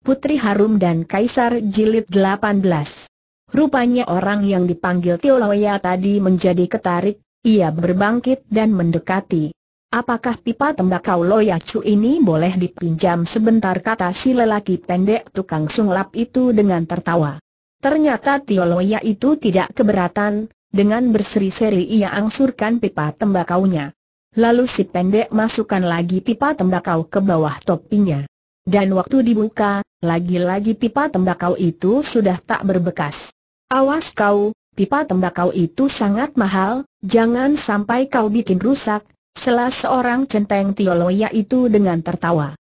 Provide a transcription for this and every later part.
Putri Harum dan Kaisar Jilid 18. Rupanya orang yang dipanggil Tioloya tadi menjadi ketarik, ia berbangkit dan mendekati. Apakah pipa tembakau Loya Chu ini boleh dipinjam sebentar kata si lelaki pendek tukang sunglap itu dengan tertawa. Ternyata Tioloya itu tidak keberatan, dengan berseri-seri ia angsurkan pipa nya. Lalu si pendek masukkan lagi pipa tembakau ke bawah topinya. Dan waktu dibuka, lagi-lagi pipa tembakau itu sudah tak berbekas. Awas kau, pipa tembakau itu sangat mahal, jangan sampai kau bikin rusak, Selas seorang centeng Tioloya itu dengan tertawa.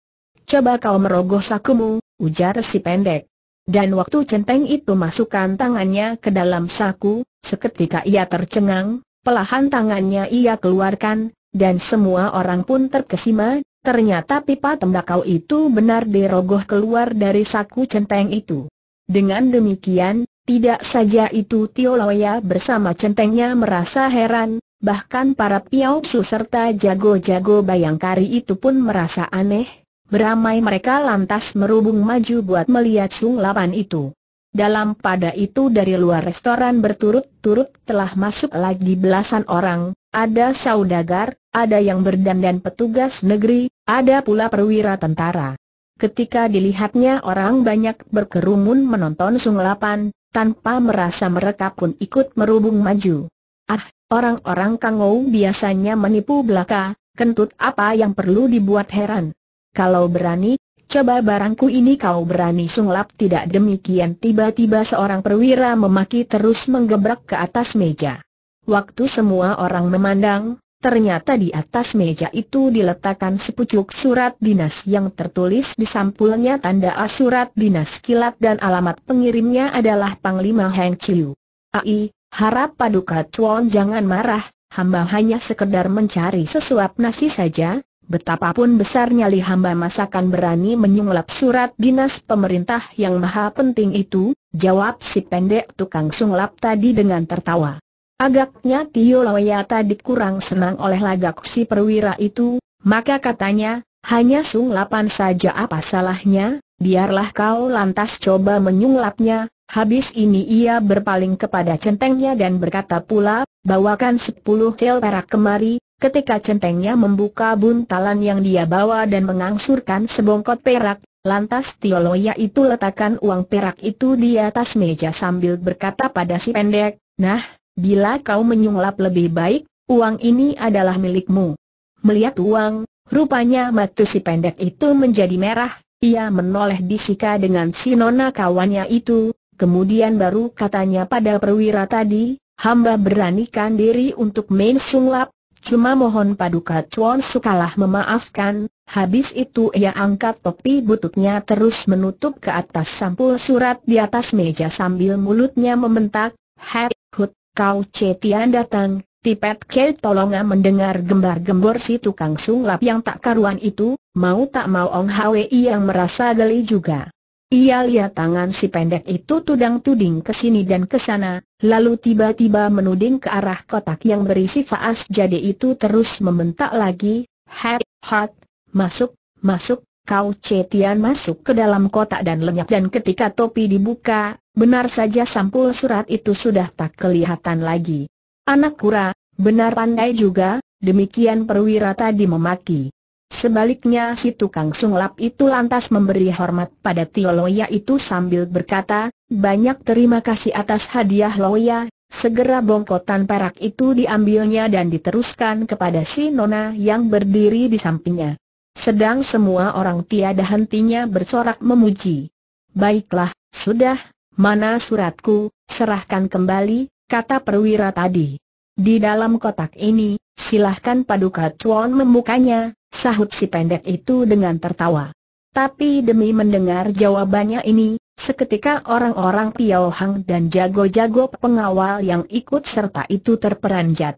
Coba kau merogoh sakumu, ujar si pendek. Dan waktu centeng itu masukkan tangannya ke dalam saku, seketika ia tercengang, pelahan tangannya ia keluarkan, dan semua orang pun terkesima, Ternyata pipa tembakau itu benar dirogoh keluar dari saku centeng itu. Dengan demikian, tidak saja itu Tio Loya bersama centengnya merasa heran, bahkan para Su serta jago-jago bayangkari itu pun merasa aneh. Beramai mereka lantas merubung maju buat melihat Sung Lapan itu. Dalam pada itu dari luar restoran berturut-turut telah masuk lagi belasan orang, ada saudagar, ada yang berdandan petugas negeri, ada pula perwira tentara. Ketika dilihatnya orang banyak berkerumun menonton sunglapan, tanpa merasa mereka pun ikut merubung maju. Ah, orang-orang kangou biasanya menipu belaka, kentut apa yang perlu dibuat heran? Kalau berani, Coba barangku ini kau berani sunglap tidak demikian tiba-tiba seorang perwira memaki terus menggebrak ke atas meja. Waktu semua orang memandang, ternyata di atas meja itu diletakkan sepucuk surat dinas yang tertulis di sampulnya tanda A surat dinas kilat dan alamat pengirimnya adalah Panglima Heng Chiu. Ai, harap Paduka Chuan jangan marah, hamba hanya sekedar mencari sesuap nasi saja, Betapapun besarnya Li Hamba masakan berani menyunglap surat dinas pemerintah yang maha penting itu, jawab si pendek tukang sunglap tadi dengan tertawa. Agaknya Tio Lawaya tadi kurang senang oleh lagak si perwira itu, maka katanya, hanya sunglapan saja apa salahnya, biarlah kau lantas coba menyunglapnya, habis ini ia berpaling kepada centengnya dan berkata pula, bawakan sepuluh tel perak kemari, Ketika centengnya membuka buntalan yang dia bawa dan mengangsurkan sebongkot perak, lantas Tioloya itu letakkan uang perak itu di atas meja sambil berkata pada si pendek, Nah, bila kau menyunglap lebih baik, uang ini adalah milikmu. Melihat uang, rupanya mata si pendek itu menjadi merah, ia menoleh disika dengan si nona kawannya itu, kemudian baru katanya pada perwira tadi, hamba beranikan diri untuk main sunglap." Cuma mohon paduka Chuan sukalah memaafkan, habis itu ia angkat topi bututnya terus menutup ke atas sampul surat di atas meja sambil mulutnya membentak, Hei, hut, kau cetian datang, Tipet Ke tolonga mendengar gembar-gembor si tukang sunglap yang tak karuan itu, mau tak mau Ong Hwi yang merasa geli juga. Ia lihat tangan si pendek itu tudang-tuding ke sini dan ke sana, lalu tiba-tiba menuding ke arah kotak yang berisi faas jadi itu terus membentak lagi, Hei, hot, masuk, masuk, kau cetian masuk ke dalam kotak dan lenyap dan ketika topi dibuka, benar saja sampul surat itu sudah tak kelihatan lagi. Anak kura, benar pandai juga, demikian perwira tadi memaki. Sebaliknya si tukang sunglap itu lantas memberi hormat pada Tio Loya itu sambil berkata, banyak terima kasih atas hadiah Loya, segera bongkotan perak itu diambilnya dan diteruskan kepada si Nona yang berdiri di sampingnya. Sedang semua orang tiada hentinya bersorak memuji. Baiklah, sudah, mana suratku, serahkan kembali, kata perwira tadi. Di dalam kotak ini, Silahkan Paduka Chuan membukanya, sahut si pendek itu dengan tertawa. Tapi demi mendengar jawabannya ini, seketika orang-orang Piao dan jago-jago pengawal yang ikut serta itu terperanjat.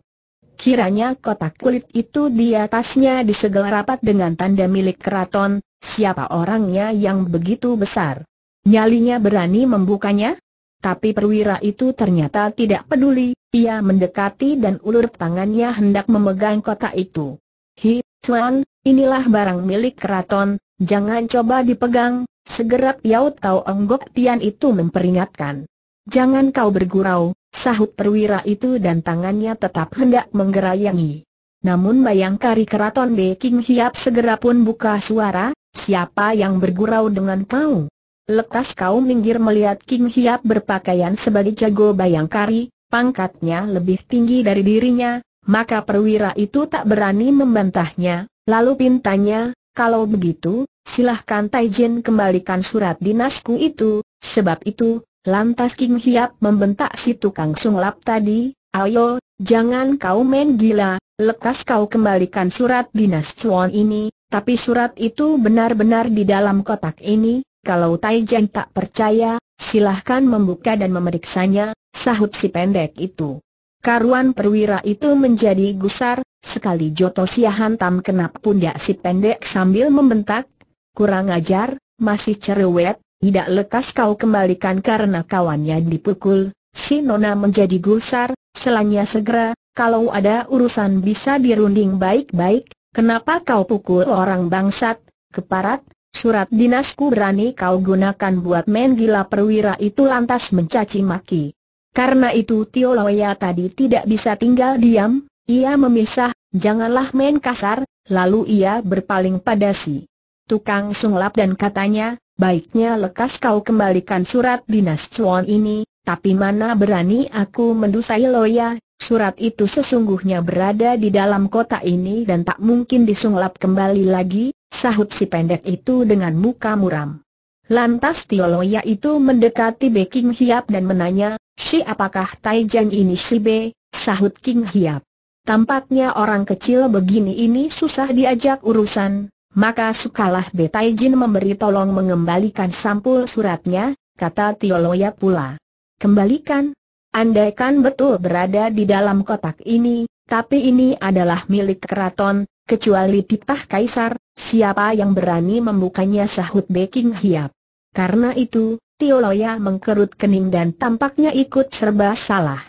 Kiranya kotak kulit itu di atasnya disegel rapat dengan tanda milik keraton, siapa orangnya yang begitu besar? Nyalinya berani membukanya? Tapi perwira itu ternyata tidak peduli, ia mendekati dan ulur tangannya hendak memegang kotak itu. Hi, Tuan, inilah barang milik keraton, jangan coba dipegang, segera Piau Tau Onggok Tian itu memperingatkan. Jangan kau bergurau, sahut perwira itu dan tangannya tetap hendak menggerayangi. Namun bayangkari keraton Beking Hiap segera pun buka suara, siapa yang bergurau dengan kau? Lekas kau minggir melihat King Hiap berpakaian sebagai jago bayangkari, pangkatnya lebih tinggi dari dirinya, maka perwira itu tak berani membantahnya, lalu pintanya, kalau begitu, silahkan Taijin kembalikan surat dinasku itu, sebab itu, lantas King Hiap membentak si tukang sunglap tadi, ayo, jangan kau main gila, lekas kau kembalikan surat dinas Chuan ini, tapi surat itu benar-benar di dalam kotak ini, kalau Tai Jeng tak percaya, silahkan membuka dan memeriksanya, sahut si pendek itu. Karuan perwira itu menjadi gusar, sekali Joto Sia hantam kena pundak si pendek sambil membentak, kurang ajar, masih cerewet, tidak lekas kau kembalikan karena kawannya dipukul, si Nona menjadi gusar, selanya segera, kalau ada urusan bisa dirunding baik-baik, kenapa kau pukul orang bangsat, keparat, Surat dinasku berani kau gunakan buat main gila perwira itu lantas mencaci maki. Karena itu Tio Loya tadi tidak bisa tinggal diam, ia memisah, janganlah main kasar, lalu ia berpaling pada si tukang sunglap dan katanya, baiknya lekas kau kembalikan surat dinas Chuan ini, tapi mana berani aku mendusai Loya, surat itu sesungguhnya berada di dalam kota ini dan tak mungkin disunglap kembali lagi, Sahut si pendek itu dengan muka muram. Lantas Tioloya itu mendekati Be King Hiap dan menanya, si apakah Taijang ini si Be? Sahut King Hiap. Tampaknya orang kecil begini ini susah diajak urusan, maka sukalah Be Taijin memberi tolong mengembalikan sampul suratnya, kata Tioloya pula. Kembalikan? Andaikan betul berada di dalam kotak ini, tapi ini adalah milik keraton, Kecuali titah kaisar, siapa yang berani membukanya sahut Beking Hiap. Karena itu, Tio Loya mengkerut kening dan tampaknya ikut serba salah.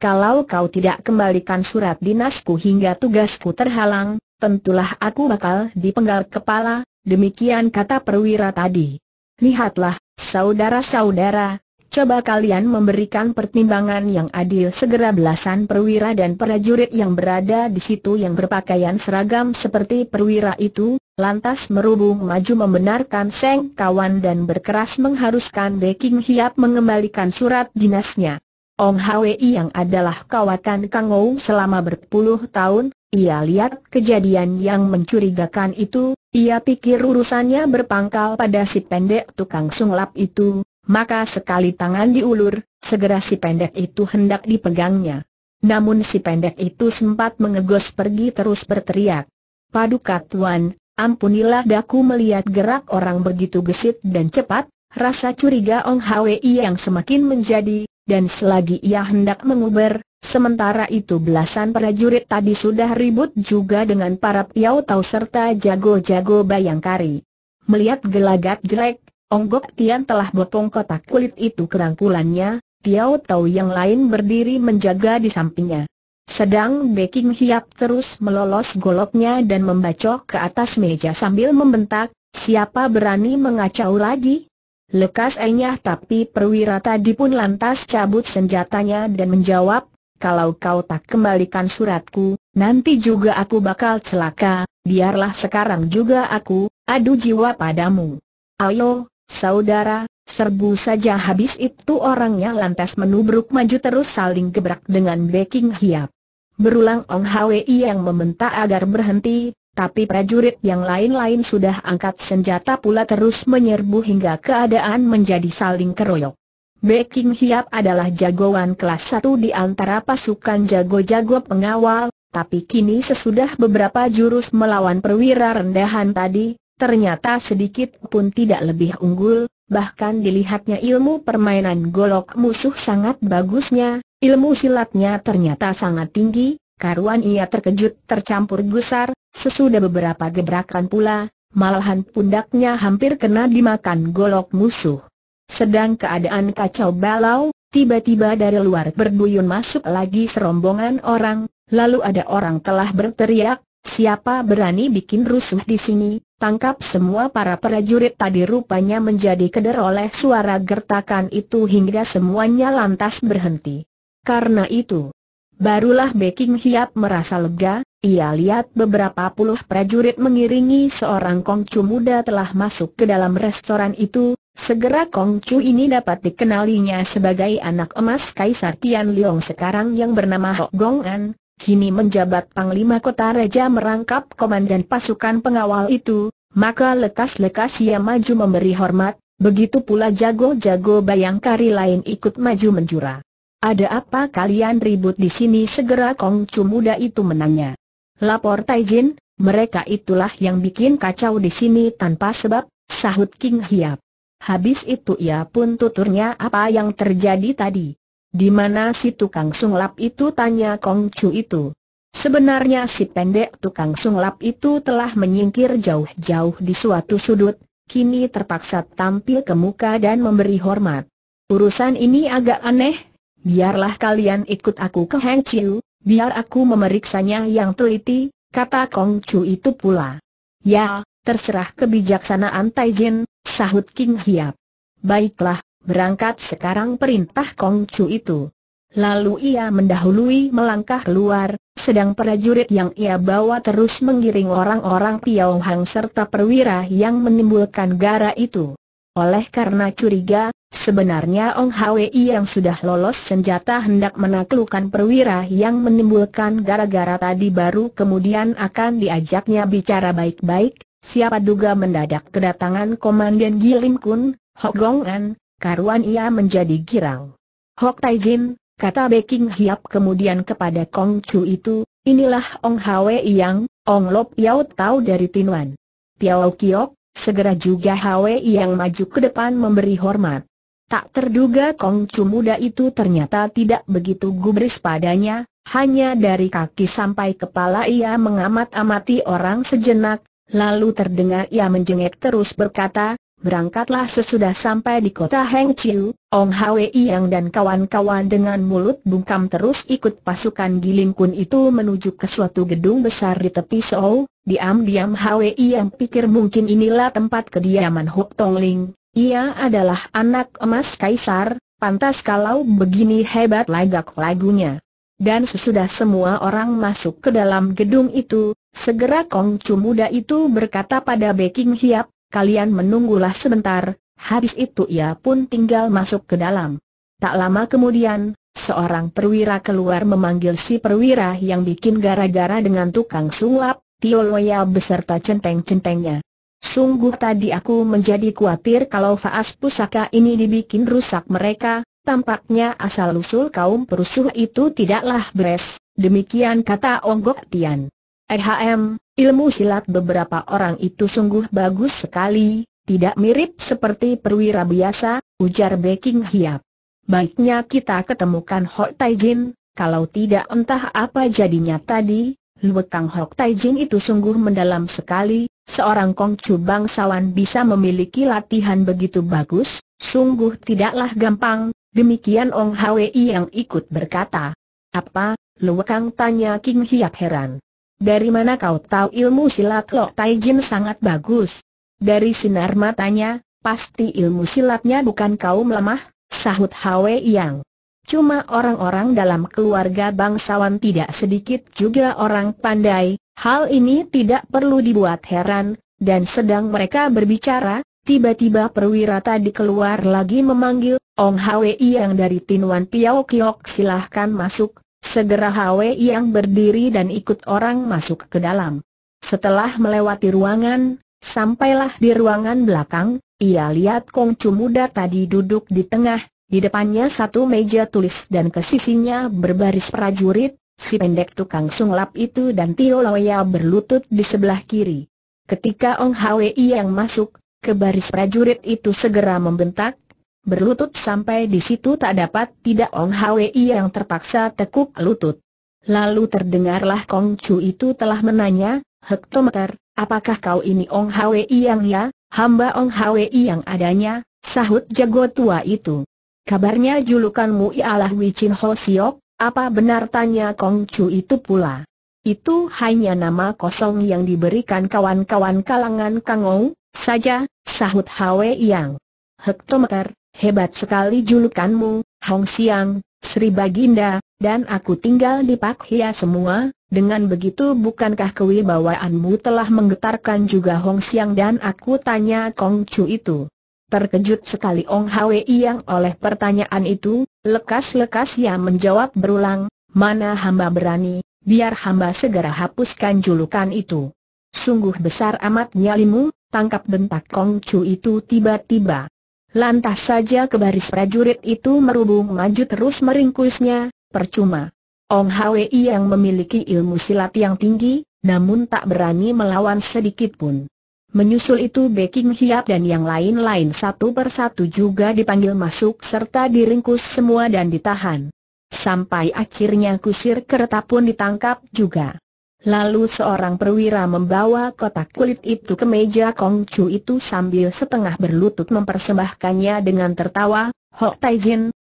Kalau kau tidak kembalikan surat dinasku hingga tugasku terhalang, tentulah aku bakal dipenggal kepala, demikian kata perwira tadi. Lihatlah, saudara-saudara, Coba kalian memberikan pertimbangan yang adil segera belasan perwira dan prajurit yang berada di situ yang berpakaian seragam seperti perwira itu, lantas merubung maju membenarkan Seng Kawan dan berkeras mengharuskan Beking Hiap mengembalikan surat dinasnya. Ong Hwi yang adalah kawakan Kang Ou selama berpuluh tahun, ia lihat kejadian yang mencurigakan itu, ia pikir urusannya berpangkal pada si pendek tukang sunglap itu, maka sekali tangan diulur, segera si pendek itu hendak dipegangnya. Namun si pendek itu sempat mengegos pergi terus berteriak. Paduka Tuan, ampunilah daku melihat gerak orang begitu gesit dan cepat, rasa curiga Ong Hwi yang semakin menjadi, dan selagi ia hendak menguber, sementara itu belasan prajurit tadi sudah ribut juga dengan para piau tau serta jago-jago bayangkari. Melihat gelagat jelek, Onggok Tian telah botong kotak kulit itu kerangkulannya, Tiao Tau yang lain berdiri menjaga di sampingnya. Sedang Beking Hiap terus melolos goloknya dan membacok ke atas meja sambil membentak, siapa berani mengacau lagi? Lekas enyah tapi perwira tadi pun lantas cabut senjatanya dan menjawab, kalau kau tak kembalikan suratku, nanti juga aku bakal celaka, biarlah sekarang juga aku, adu jiwa padamu. Ayo, Saudara, serbu saja habis itu orangnya lantas menubruk maju terus saling gebrak dengan backing hiap. Berulang Ong Hwi yang meminta agar berhenti, tapi prajurit yang lain-lain sudah angkat senjata pula terus menyerbu hingga keadaan menjadi saling keroyok. Beking Hiap adalah jagoan kelas satu di antara pasukan jago-jago pengawal, tapi kini sesudah beberapa jurus melawan perwira rendahan tadi, ternyata sedikit pun tidak lebih unggul, bahkan dilihatnya ilmu permainan golok musuh sangat bagusnya, ilmu silatnya ternyata sangat tinggi, karuan ia terkejut tercampur gusar, sesudah beberapa gebrakan pula, malahan pundaknya hampir kena dimakan golok musuh. Sedang keadaan kacau balau, tiba-tiba dari luar berduyun masuk lagi serombongan orang, lalu ada orang telah berteriak, siapa berani bikin rusuh di sini, Tangkap semua para prajurit tadi rupanya menjadi keder oleh suara gertakan itu hingga semuanya lantas berhenti. Karena itu, barulah Beking Hiap merasa lega, ia lihat beberapa puluh prajurit mengiringi seorang kongcu muda telah masuk ke dalam restoran itu, segera kongcu ini dapat dikenalinya sebagai anak emas Kaisar Tian Leong sekarang yang bernama Hok Gong An, kini menjabat Panglima Kota Raja merangkap Komandan Pasukan Pengawal itu, maka lekas-lekas ia maju memberi hormat, begitu pula jago-jago bayangkari lain ikut maju menjura. Ada apa kalian ribut di sini segera Kong Chu muda itu menanya. Lapor Taijin, mereka itulah yang bikin kacau di sini tanpa sebab, sahut King Hiap. Habis itu ia pun tuturnya apa yang terjadi tadi. Di mana si tukang sunglap itu tanya Kong Chu itu. Sebenarnya si pendek tukang sunglap itu telah menyingkir jauh-jauh di suatu sudut, kini terpaksa tampil ke muka dan memberi hormat. Urusan ini agak aneh, biarlah kalian ikut aku ke Heng Chiu, biar aku memeriksanya yang teliti, kata Kong Chu itu pula. Ya, terserah kebijaksanaan Taijin, sahut King Hiap. Baiklah, berangkat sekarang perintah Kong Chu itu. Lalu ia mendahului melangkah keluar, sedang prajurit yang ia bawa terus menggiring orang-orang Piao Hang serta perwira yang menimbulkan gara itu. Oleh karena curiga, sebenarnya Ong Hwi yang sudah lolos senjata hendak menaklukkan perwira yang menimbulkan gara-gara tadi baru kemudian akan diajaknya bicara baik-baik, siapa duga mendadak kedatangan Komandan Gilim Kun, Hok Gong An, karuan ia menjadi girang. Hok tai Jin, Kata Beking Hiap kemudian kepada Kong Chu itu, inilah Ong Hwe Yang, Ong Lop Yau tahu dari Tinuan. Tiao Kiok, segera juga Hwe Yang maju ke depan memberi hormat. Tak terduga Kong Chu muda itu ternyata tidak begitu gubris padanya, hanya dari kaki sampai kepala ia mengamat-amati orang sejenak, lalu terdengar ia menjengek terus berkata, Berangkatlah sesudah sampai di kota Heng Chiu, Ong Hwee Yang dan kawan-kawan dengan mulut bungkam terus ikut pasukan Giling Kun itu menuju ke suatu gedung besar di tepi Seoul. Diam-diam Hwee Yang pikir mungkin inilah tempat kediaman Huk Tong Ling. Ia adalah anak emas kaisar, pantas kalau begini hebat lagak lagunya. Dan sesudah semua orang masuk ke dalam gedung itu, segera Kong Chu muda itu berkata pada Beking Hiap, kalian menunggulah sebentar, habis itu ia pun tinggal masuk ke dalam. Tak lama kemudian, seorang perwira keluar memanggil si perwira yang bikin gara-gara dengan tukang sulap, Tio Loya beserta centeng-centengnya. Sungguh tadi aku menjadi khawatir kalau Faas pusaka ini dibikin rusak mereka, tampaknya asal-usul kaum perusuh itu tidaklah beres, demikian kata Onggok Tian. Ehm, Ilmu silat beberapa orang itu sungguh bagus sekali, tidak mirip seperti perwira biasa, ujar Beking Hiap. Baiknya kita ketemukan Hok Tai Jin, kalau tidak entah apa jadinya tadi, Luekang Hok Tai Jin itu sungguh mendalam sekali, seorang Kongcu bangsawan bisa memiliki latihan begitu bagus, sungguh tidaklah gampang, demikian Ong Hwi yang ikut berkata. Apa? Luekang tanya King Hiap heran. Dari mana kau tahu ilmu silat Lok Tai Jin sangat bagus? Dari sinar matanya, pasti ilmu silatnya bukan kau lemah, sahut Hwe Yang. Cuma orang-orang dalam keluarga bangsawan tidak sedikit juga orang pandai, hal ini tidak perlu dibuat heran, dan sedang mereka berbicara, tiba-tiba perwira tadi keluar lagi memanggil, Ong Hwe yang dari Tinuan Piao Kiok silahkan masuk, Segera Hwe yang berdiri dan ikut orang masuk ke dalam. Setelah melewati ruangan, sampailah di ruangan belakang, ia lihat Chu muda tadi duduk di tengah, di depannya satu meja tulis dan ke sisinya berbaris prajurit, si pendek tukang sunglap itu dan Tio Loya berlutut di sebelah kiri. Ketika Ong Hwe yang masuk, ke baris prajurit itu segera membentak, berlutut sampai di situ tak dapat tidak Ong Hwi yang terpaksa tekuk lutut. Lalu terdengarlah Kong Chu itu telah menanya, Hektometer, apakah kau ini Ong Hwi yang ya, hamba Ong Hwi yang adanya, sahut jago tua itu. Kabarnya julukanmu ialah Wicin Ho Siok, apa benar tanya Kong Chu itu pula. Itu hanya nama kosong yang diberikan kawan-kawan kalangan Kang Ong, saja, sahut Hwi yang. Hektometer, Hebat sekali julukanmu, Hong Siang, Sri Baginda, dan aku tinggal di Pak Hia semua, dengan begitu bukankah kewibawaanmu telah menggetarkan juga Hong Siang dan aku tanya Kong Chu itu. Terkejut sekali Ong Hwi yang oleh pertanyaan itu, lekas-lekas ia menjawab berulang, mana hamba berani, biar hamba segera hapuskan julukan itu. Sungguh besar amat nyalimu, tangkap bentak Kong Chu itu tiba-tiba. Lantas saja ke baris prajurit itu merubung maju terus meringkusnya, percuma. Ong Hwi yang memiliki ilmu silat yang tinggi, namun tak berani melawan sedikit pun. Menyusul itu Beking Hiap dan yang lain-lain satu persatu juga dipanggil masuk serta diringkus semua dan ditahan. Sampai akhirnya kusir kereta pun ditangkap juga. Lalu seorang perwira membawa kotak kulit itu ke meja Kong Chu itu sambil setengah berlutut mempersembahkannya dengan tertawa, Hok Tai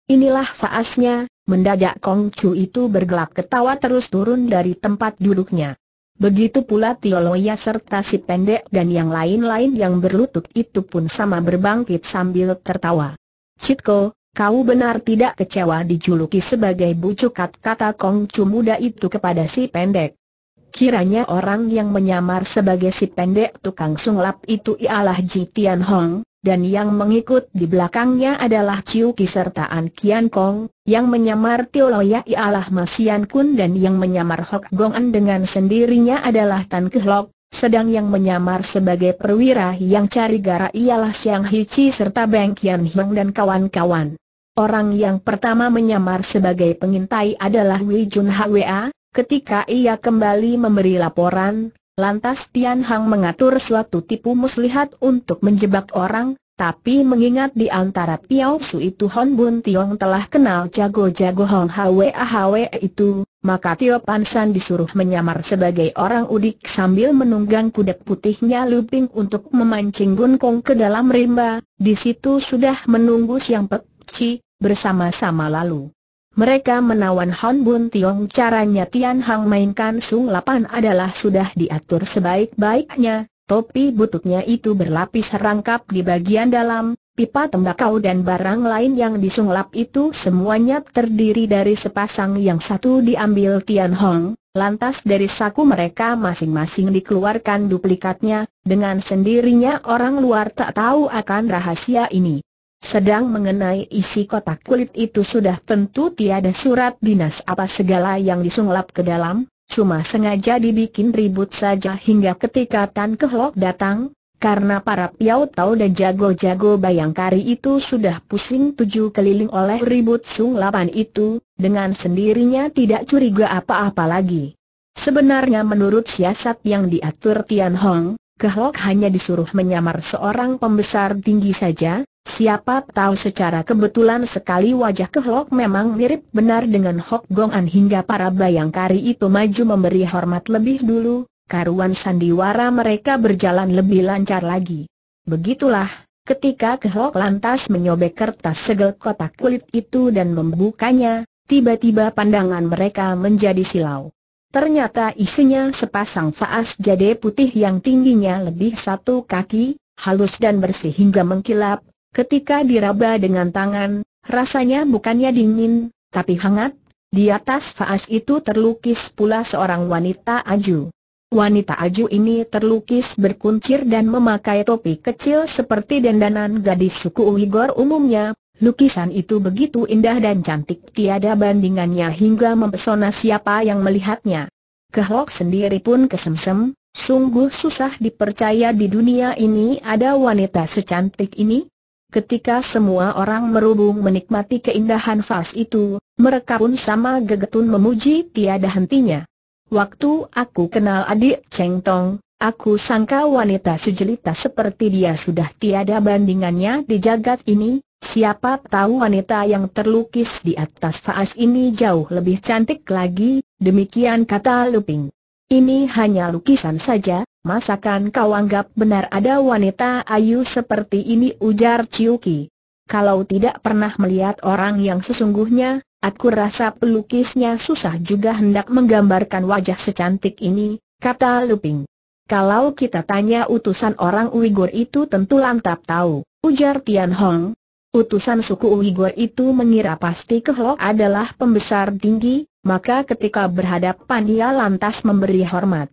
inilah faasnya, mendadak Kong Chu itu bergelak ketawa terus turun dari tempat duduknya. Begitu pula Loya serta si pendek dan yang lain-lain yang berlutut itu pun sama berbangkit sambil tertawa. Citko, Kau benar tidak kecewa dijuluki sebagai bucukat kata Kong Chu muda itu kepada si pendek. Kiranya orang yang menyamar sebagai si pendek tukang sunglap itu ialah Ji Tian Hong, dan yang mengikut di belakangnya adalah Chiu Ki serta An Kian Kong, yang menyamar Tio Loya ialah Masian Kun dan yang menyamar Hok Gong An dengan sendirinya adalah Tan Kehlok, sedang yang menyamar sebagai perwira yang cari gara ialah Siang Xiang Chi serta Beng Kian Hong dan kawan-kawan. Orang yang pertama menyamar sebagai pengintai adalah Wei Jun Hwa, Ketika ia kembali memberi laporan, lantas Tian Hang mengatur suatu tipu muslihat untuk menjebak orang, tapi mengingat di antara Piao Su itu Hon Bun Tiong telah kenal jago-jago Hong Hwe Hwe itu, maka Tio Pan San disuruh menyamar sebagai orang udik sambil menunggang kuda putihnya Luping untuk memancing Gun Kong ke dalam rimba, di situ sudah menunggu Siang Pek Chi, bersama-sama lalu. Mereka menawan Hon Bun Tiong caranya Tian Hang mainkan Sung Lapan adalah sudah diatur sebaik-baiknya, topi bututnya itu berlapis rangkap di bagian dalam, pipa tembakau dan barang lain yang disunglap itu semuanya terdiri dari sepasang yang satu diambil Tian Hong, Lantas dari saku mereka masing-masing dikeluarkan duplikatnya, dengan sendirinya orang luar tak tahu akan rahasia ini. Sedang mengenai isi kotak kulit itu sudah tentu tiada surat dinas apa segala yang disunglap ke dalam, cuma sengaja dibikin ribut saja hingga ketika Tan Kehlok datang, karena para piau tahu dan jago-jago bayangkari itu sudah pusing tujuh keliling oleh ribut sunglapan itu, dengan sendirinya tidak curiga apa-apa lagi. Sebenarnya menurut siasat yang diatur Tian Hong, Kehlok hanya disuruh menyamar seorang pembesar tinggi saja, Siapa tahu secara kebetulan sekali wajah Kehlok memang mirip benar dengan Hok Gong An hingga para bayangkari itu maju memberi hormat lebih dulu, karuan sandiwara mereka berjalan lebih lancar lagi. Begitulah, ketika Kehlok lantas menyobek kertas segel kotak kulit itu dan membukanya, tiba-tiba pandangan mereka menjadi silau. Ternyata isinya sepasang faas jade putih yang tingginya lebih satu kaki, halus dan bersih hingga mengkilap, Ketika diraba dengan tangan, rasanya bukannya dingin, tapi hangat. Di atas faas itu terlukis pula seorang wanita aju. Wanita aju ini terlukis berkuncir dan memakai topi kecil seperti dendanan gadis suku Uighur umumnya. Lukisan itu begitu indah dan cantik tiada bandingannya hingga mempesona siapa yang melihatnya. Kehok sendiri pun kesemsem, sungguh susah dipercaya di dunia ini ada wanita secantik ini, Ketika semua orang merubung menikmati keindahan fals itu, mereka pun sama gegetun memuji tiada hentinya. Waktu aku kenal adik Cheng Tong, aku sangka wanita sujelita seperti dia sudah tiada bandingannya di jagat ini, Siapa tahu wanita yang terlukis di atas faas ini jauh lebih cantik lagi, demikian kata Lu Ping. Ini hanya lukisan saja, Masakan kau anggap benar ada wanita ayu seperti ini ujar Ciuki. Kalau tidak pernah melihat orang yang sesungguhnya, aku rasa pelukisnya susah juga hendak menggambarkan wajah secantik ini, kata Luping. Kalau kita tanya utusan orang Uighur itu tentu lantap tahu, ujar Tian Hong. Utusan suku Uighur itu mengira pasti Kehlok adalah pembesar tinggi, maka ketika berhadapan ia lantas memberi hormat.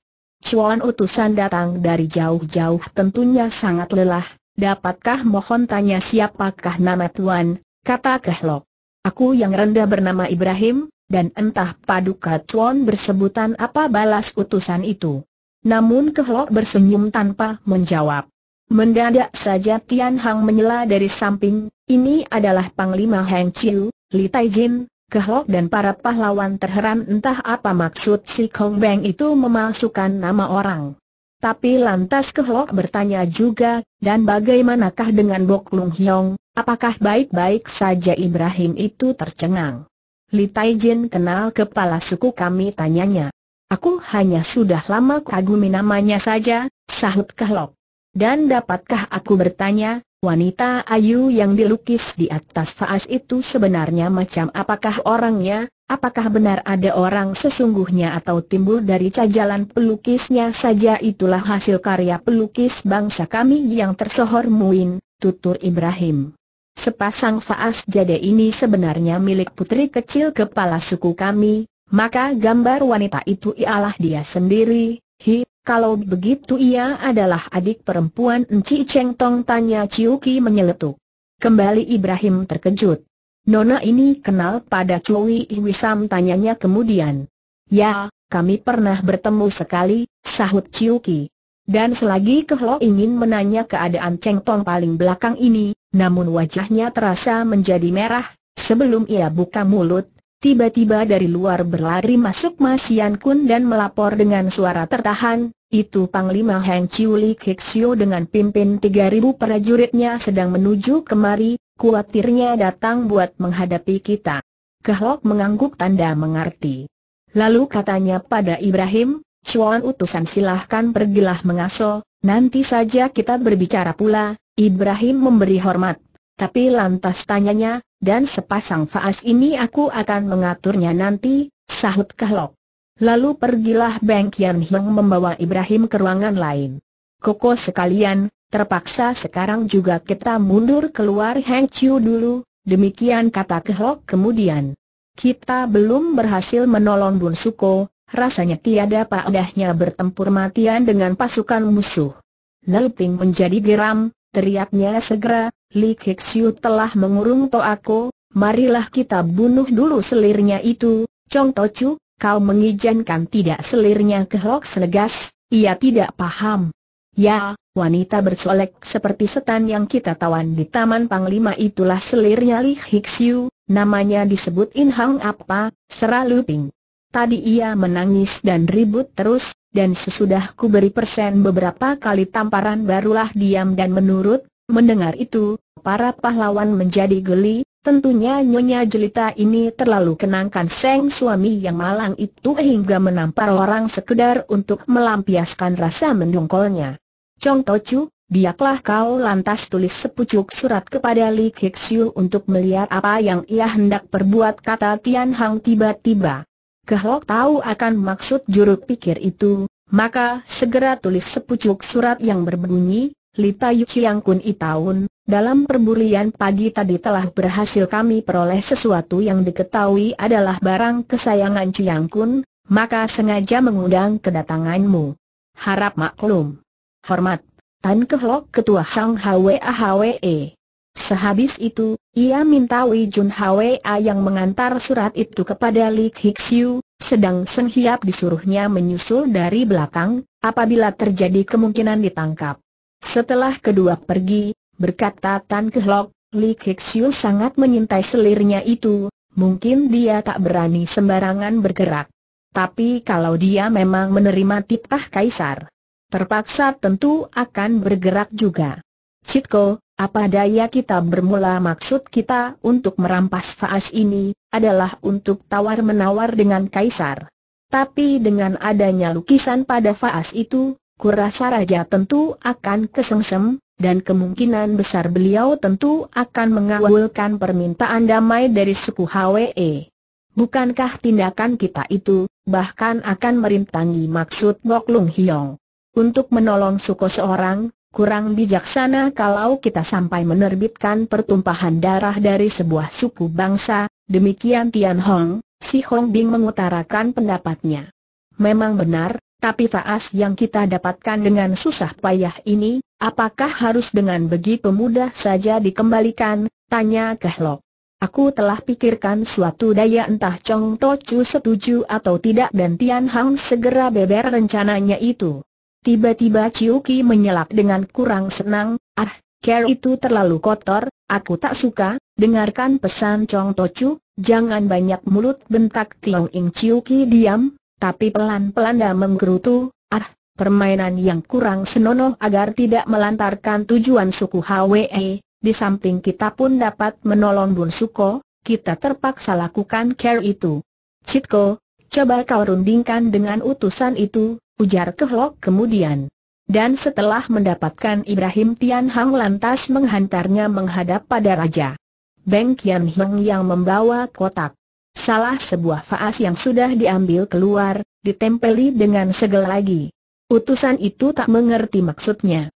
Cuan utusan datang dari jauh-jauh tentunya sangat lelah, dapatkah mohon tanya siapakah nama tuan, kata Kehlok. Aku yang rendah bernama Ibrahim, dan entah paduka Cuan bersebutan apa balas utusan itu. Namun Kehlok bersenyum tanpa menjawab. Mendadak saja Tian Hang menyela dari samping, ini adalah Panglima Heng Chiu, Li Taijin, Kehlok dan para pahlawan terheran entah apa maksud si Kong Beng itu memalsukan nama orang. Tapi lantas Kehlok bertanya juga, dan bagaimanakah dengan Bok Lung Hiong? apakah baik-baik saja Ibrahim itu tercengang? Li Tai Jin kenal kepala suku kami tanyanya. Aku hanya sudah lama kagumi namanya saja, sahut Kehlok. Dan dapatkah aku bertanya, Wanita ayu yang dilukis di atas faas itu sebenarnya macam apakah orangnya, apakah benar ada orang sesungguhnya atau timbul dari cajalan pelukisnya saja itulah hasil karya pelukis bangsa kami yang tersohor Muin, tutur Ibrahim. Sepasang faas jade ini sebenarnya milik putri kecil kepala suku kami, maka gambar wanita itu ialah dia sendiri, hi, kalau begitu ia adalah adik perempuan Enci Cheng Tong tanya Ciuki menyeletuk. Kembali Ibrahim terkejut. Nona ini kenal pada Cui Iwisam tanyanya kemudian. Ya, kami pernah bertemu sekali, sahut Ciuki. Dan selagi Kehlo ingin menanya keadaan Cheng Tong paling belakang ini, namun wajahnya terasa menjadi merah, sebelum ia buka mulut, tiba-tiba dari luar berlari masuk Mas Yan Kun dan melapor dengan suara tertahan, itu Panglima Heng Chiu Li Kixio dengan pimpin 3.000 prajuritnya sedang menuju kemari, kuatirnya datang buat menghadapi kita. Kehlok mengangguk tanda mengerti. Lalu katanya pada Ibrahim, Chuan utusan silahkan pergilah mengaso, nanti saja kita berbicara pula, Ibrahim memberi hormat. Tapi lantas tanyanya, dan sepasang faas ini aku akan mengaturnya nanti, sahut Kehlok. Lalu pergilah Beng Kian Heng membawa Ibrahim ke ruangan lain. Koko sekalian, terpaksa sekarang juga kita mundur keluar Heng Chiu dulu, demikian kata Kehlok kemudian. Kita belum berhasil menolong Bun Suko, rasanya tiada faedahnya bertempur matian dengan pasukan musuh. Nelping menjadi geram, teriaknya segera, Li Siu telah mengurung Toako, marilah kita bunuh dulu selirnya itu, Chong Tochu, Kau mengizinkan tidak selirnya ke selegas, legas, ia tidak paham. Ya, wanita bersolek seperti setan yang kita tawan di Taman Panglima itulah selirnya Li Hixiu, namanya disebut In Hang apa, Serah ping. Tadi ia menangis dan ribut terus, dan sesudah ku beri persen beberapa kali tamparan barulah diam dan menurut, mendengar itu, para pahlawan menjadi geli, Tentunya Nyonya Jelita ini terlalu kenangkan seng suami yang malang itu hingga menampar orang sekedar untuk melampiaskan rasa mendongkolnya. Chong Tochu, biaklah kau lantas tulis sepucuk surat kepada Li Hixiu untuk melihat apa yang ia hendak perbuat kata Tian Hang tiba-tiba. Kehlok tahu akan maksud juru pikir itu, maka segera tulis sepucuk surat yang berbunyi, Lita Yuqiang Kun Itaun, dalam perburian pagi tadi telah berhasil kami peroleh sesuatu yang diketahui adalah barang kesayangan Chiang Kun, maka sengaja mengundang kedatanganmu. Harap maklum. Hormat, Tan Kehlok Ketua Hang Hwe Hwe. Sehabis itu, ia minta Wei Jun A yang mengantar surat itu kepada Li Hixiu, sedang Sen Hiap disuruhnya menyusul dari belakang, apabila terjadi kemungkinan ditangkap. Setelah kedua pergi, berkata Tan Kehlok, Li Kexiu sangat menyintai selirnya itu, mungkin dia tak berani sembarangan bergerak. Tapi kalau dia memang menerima titah kaisar, terpaksa tentu akan bergerak juga. Citko, apa daya kita bermula maksud kita untuk merampas Faas ini, adalah untuk tawar-menawar dengan kaisar. Tapi dengan adanya lukisan pada Faas itu, kurasa raja tentu akan kesengsem, dan kemungkinan besar beliau tentu akan mengawalkan permintaan damai dari suku HWE. Bukankah tindakan kita itu, bahkan akan merintangi maksud Ngoklung Lung Hiong? Untuk menolong suku seorang, kurang bijaksana kalau kita sampai menerbitkan pertumpahan darah dari sebuah suku bangsa, demikian Tian Hong, si Hong Bing mengutarakan pendapatnya. Memang benar, tapi faas yang kita dapatkan dengan susah payah ini, apakah harus dengan begitu mudah saja dikembalikan? Tanya Kehlok. Aku telah pikirkan suatu daya entah Chong Tochu setuju atau tidak dan Tian Hang segera beber rencananya itu. Tiba-tiba Ciuki menyelak dengan kurang senang, ah, ker itu terlalu kotor, aku tak suka, dengarkan pesan Chong Tochu, jangan banyak mulut bentak Tiong Ing Ciuki diam, tapi pelan-pelan dia menggerutu, ah, permainan yang kurang senonoh agar tidak melantarkan tujuan suku Hwe, di samping kita pun dapat menolong Bun Suko, kita terpaksa lakukan care itu. Citko, coba kau rundingkan dengan utusan itu, ujar Kehlok kemudian. Dan setelah mendapatkan Ibrahim Tian Hang lantas menghantarnya menghadap pada Raja Beng Kian Heng yang membawa kotak salah sebuah faas yang sudah diambil keluar, ditempeli dengan segel lagi. Utusan itu tak mengerti maksudnya.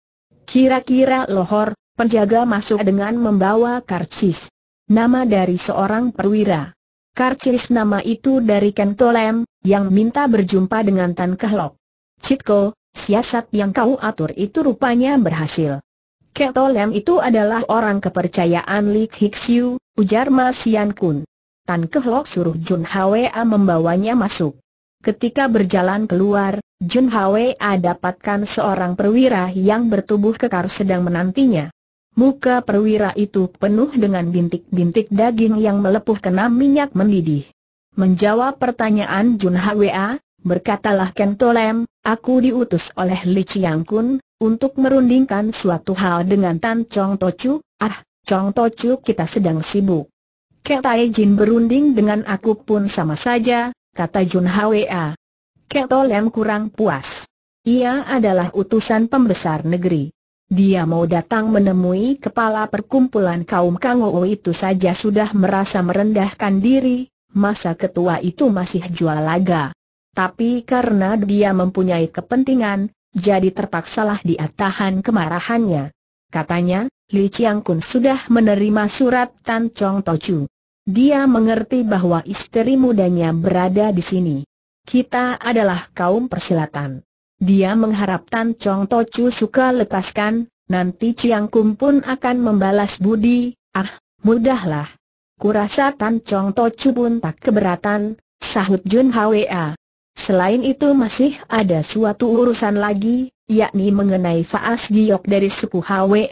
Kira-kira lohor, penjaga masuk dengan membawa karcis. Nama dari seorang perwira. Karcis nama itu dari Kentolem, yang minta berjumpa dengan Tan Kehlok. Citko, siasat yang kau atur itu rupanya berhasil. Kentolem itu adalah orang kepercayaan Lik Hixiu, ujar Ma Kun. Tan Kehlok suruh Jun Hwa membawanya masuk. Ketika berjalan keluar, Jun Hwa dapatkan seorang perwira yang bertubuh kekar sedang menantinya. Muka perwira itu penuh dengan bintik-bintik daging yang melepuh kena minyak mendidih. Menjawab pertanyaan Jun Hwa, berkatalah Kentolem, aku diutus oleh Li Chiang Kun, untuk merundingkan suatu hal dengan Tan Chong Tochu, ah, Chong Tochu kita sedang sibuk. Kek Tai Jin berunding dengan aku pun sama saja, kata Jun Hwa. Kek Tolem kurang puas. Ia adalah utusan pembesar negeri. Dia mau datang menemui kepala perkumpulan kaum Kangou itu saja sudah merasa merendahkan diri, masa ketua itu masih jual laga. Tapi karena dia mempunyai kepentingan, jadi terpaksalah dia tahan kemarahannya. Katanya, Li Chiang Kun sudah menerima surat Tan Chong Tochu. Dia mengerti bahwa istri mudanya berada di sini. Kita adalah kaum persilatan. Dia mengharapkan Chong Tochu suka lepaskan, nanti Chiang Kum pun akan membalas budi, ah, mudahlah. Kurasa Tan Chong Tochu pun tak keberatan, sahut Jun Hwa. Selain itu masih ada suatu urusan lagi, yakni mengenai Faas Giok dari suku Hwa,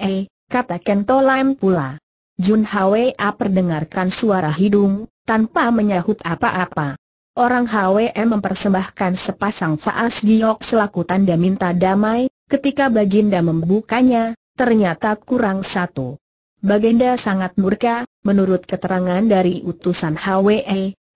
kata Kento Lam pula. Jun Hwa perdengarkan suara hidung, tanpa menyahut apa-apa. Orang Hwa mempersembahkan sepasang faas giok selaku tanda minta damai, ketika Baginda membukanya, ternyata kurang satu. Baginda sangat murka, menurut keterangan dari utusan Hwa,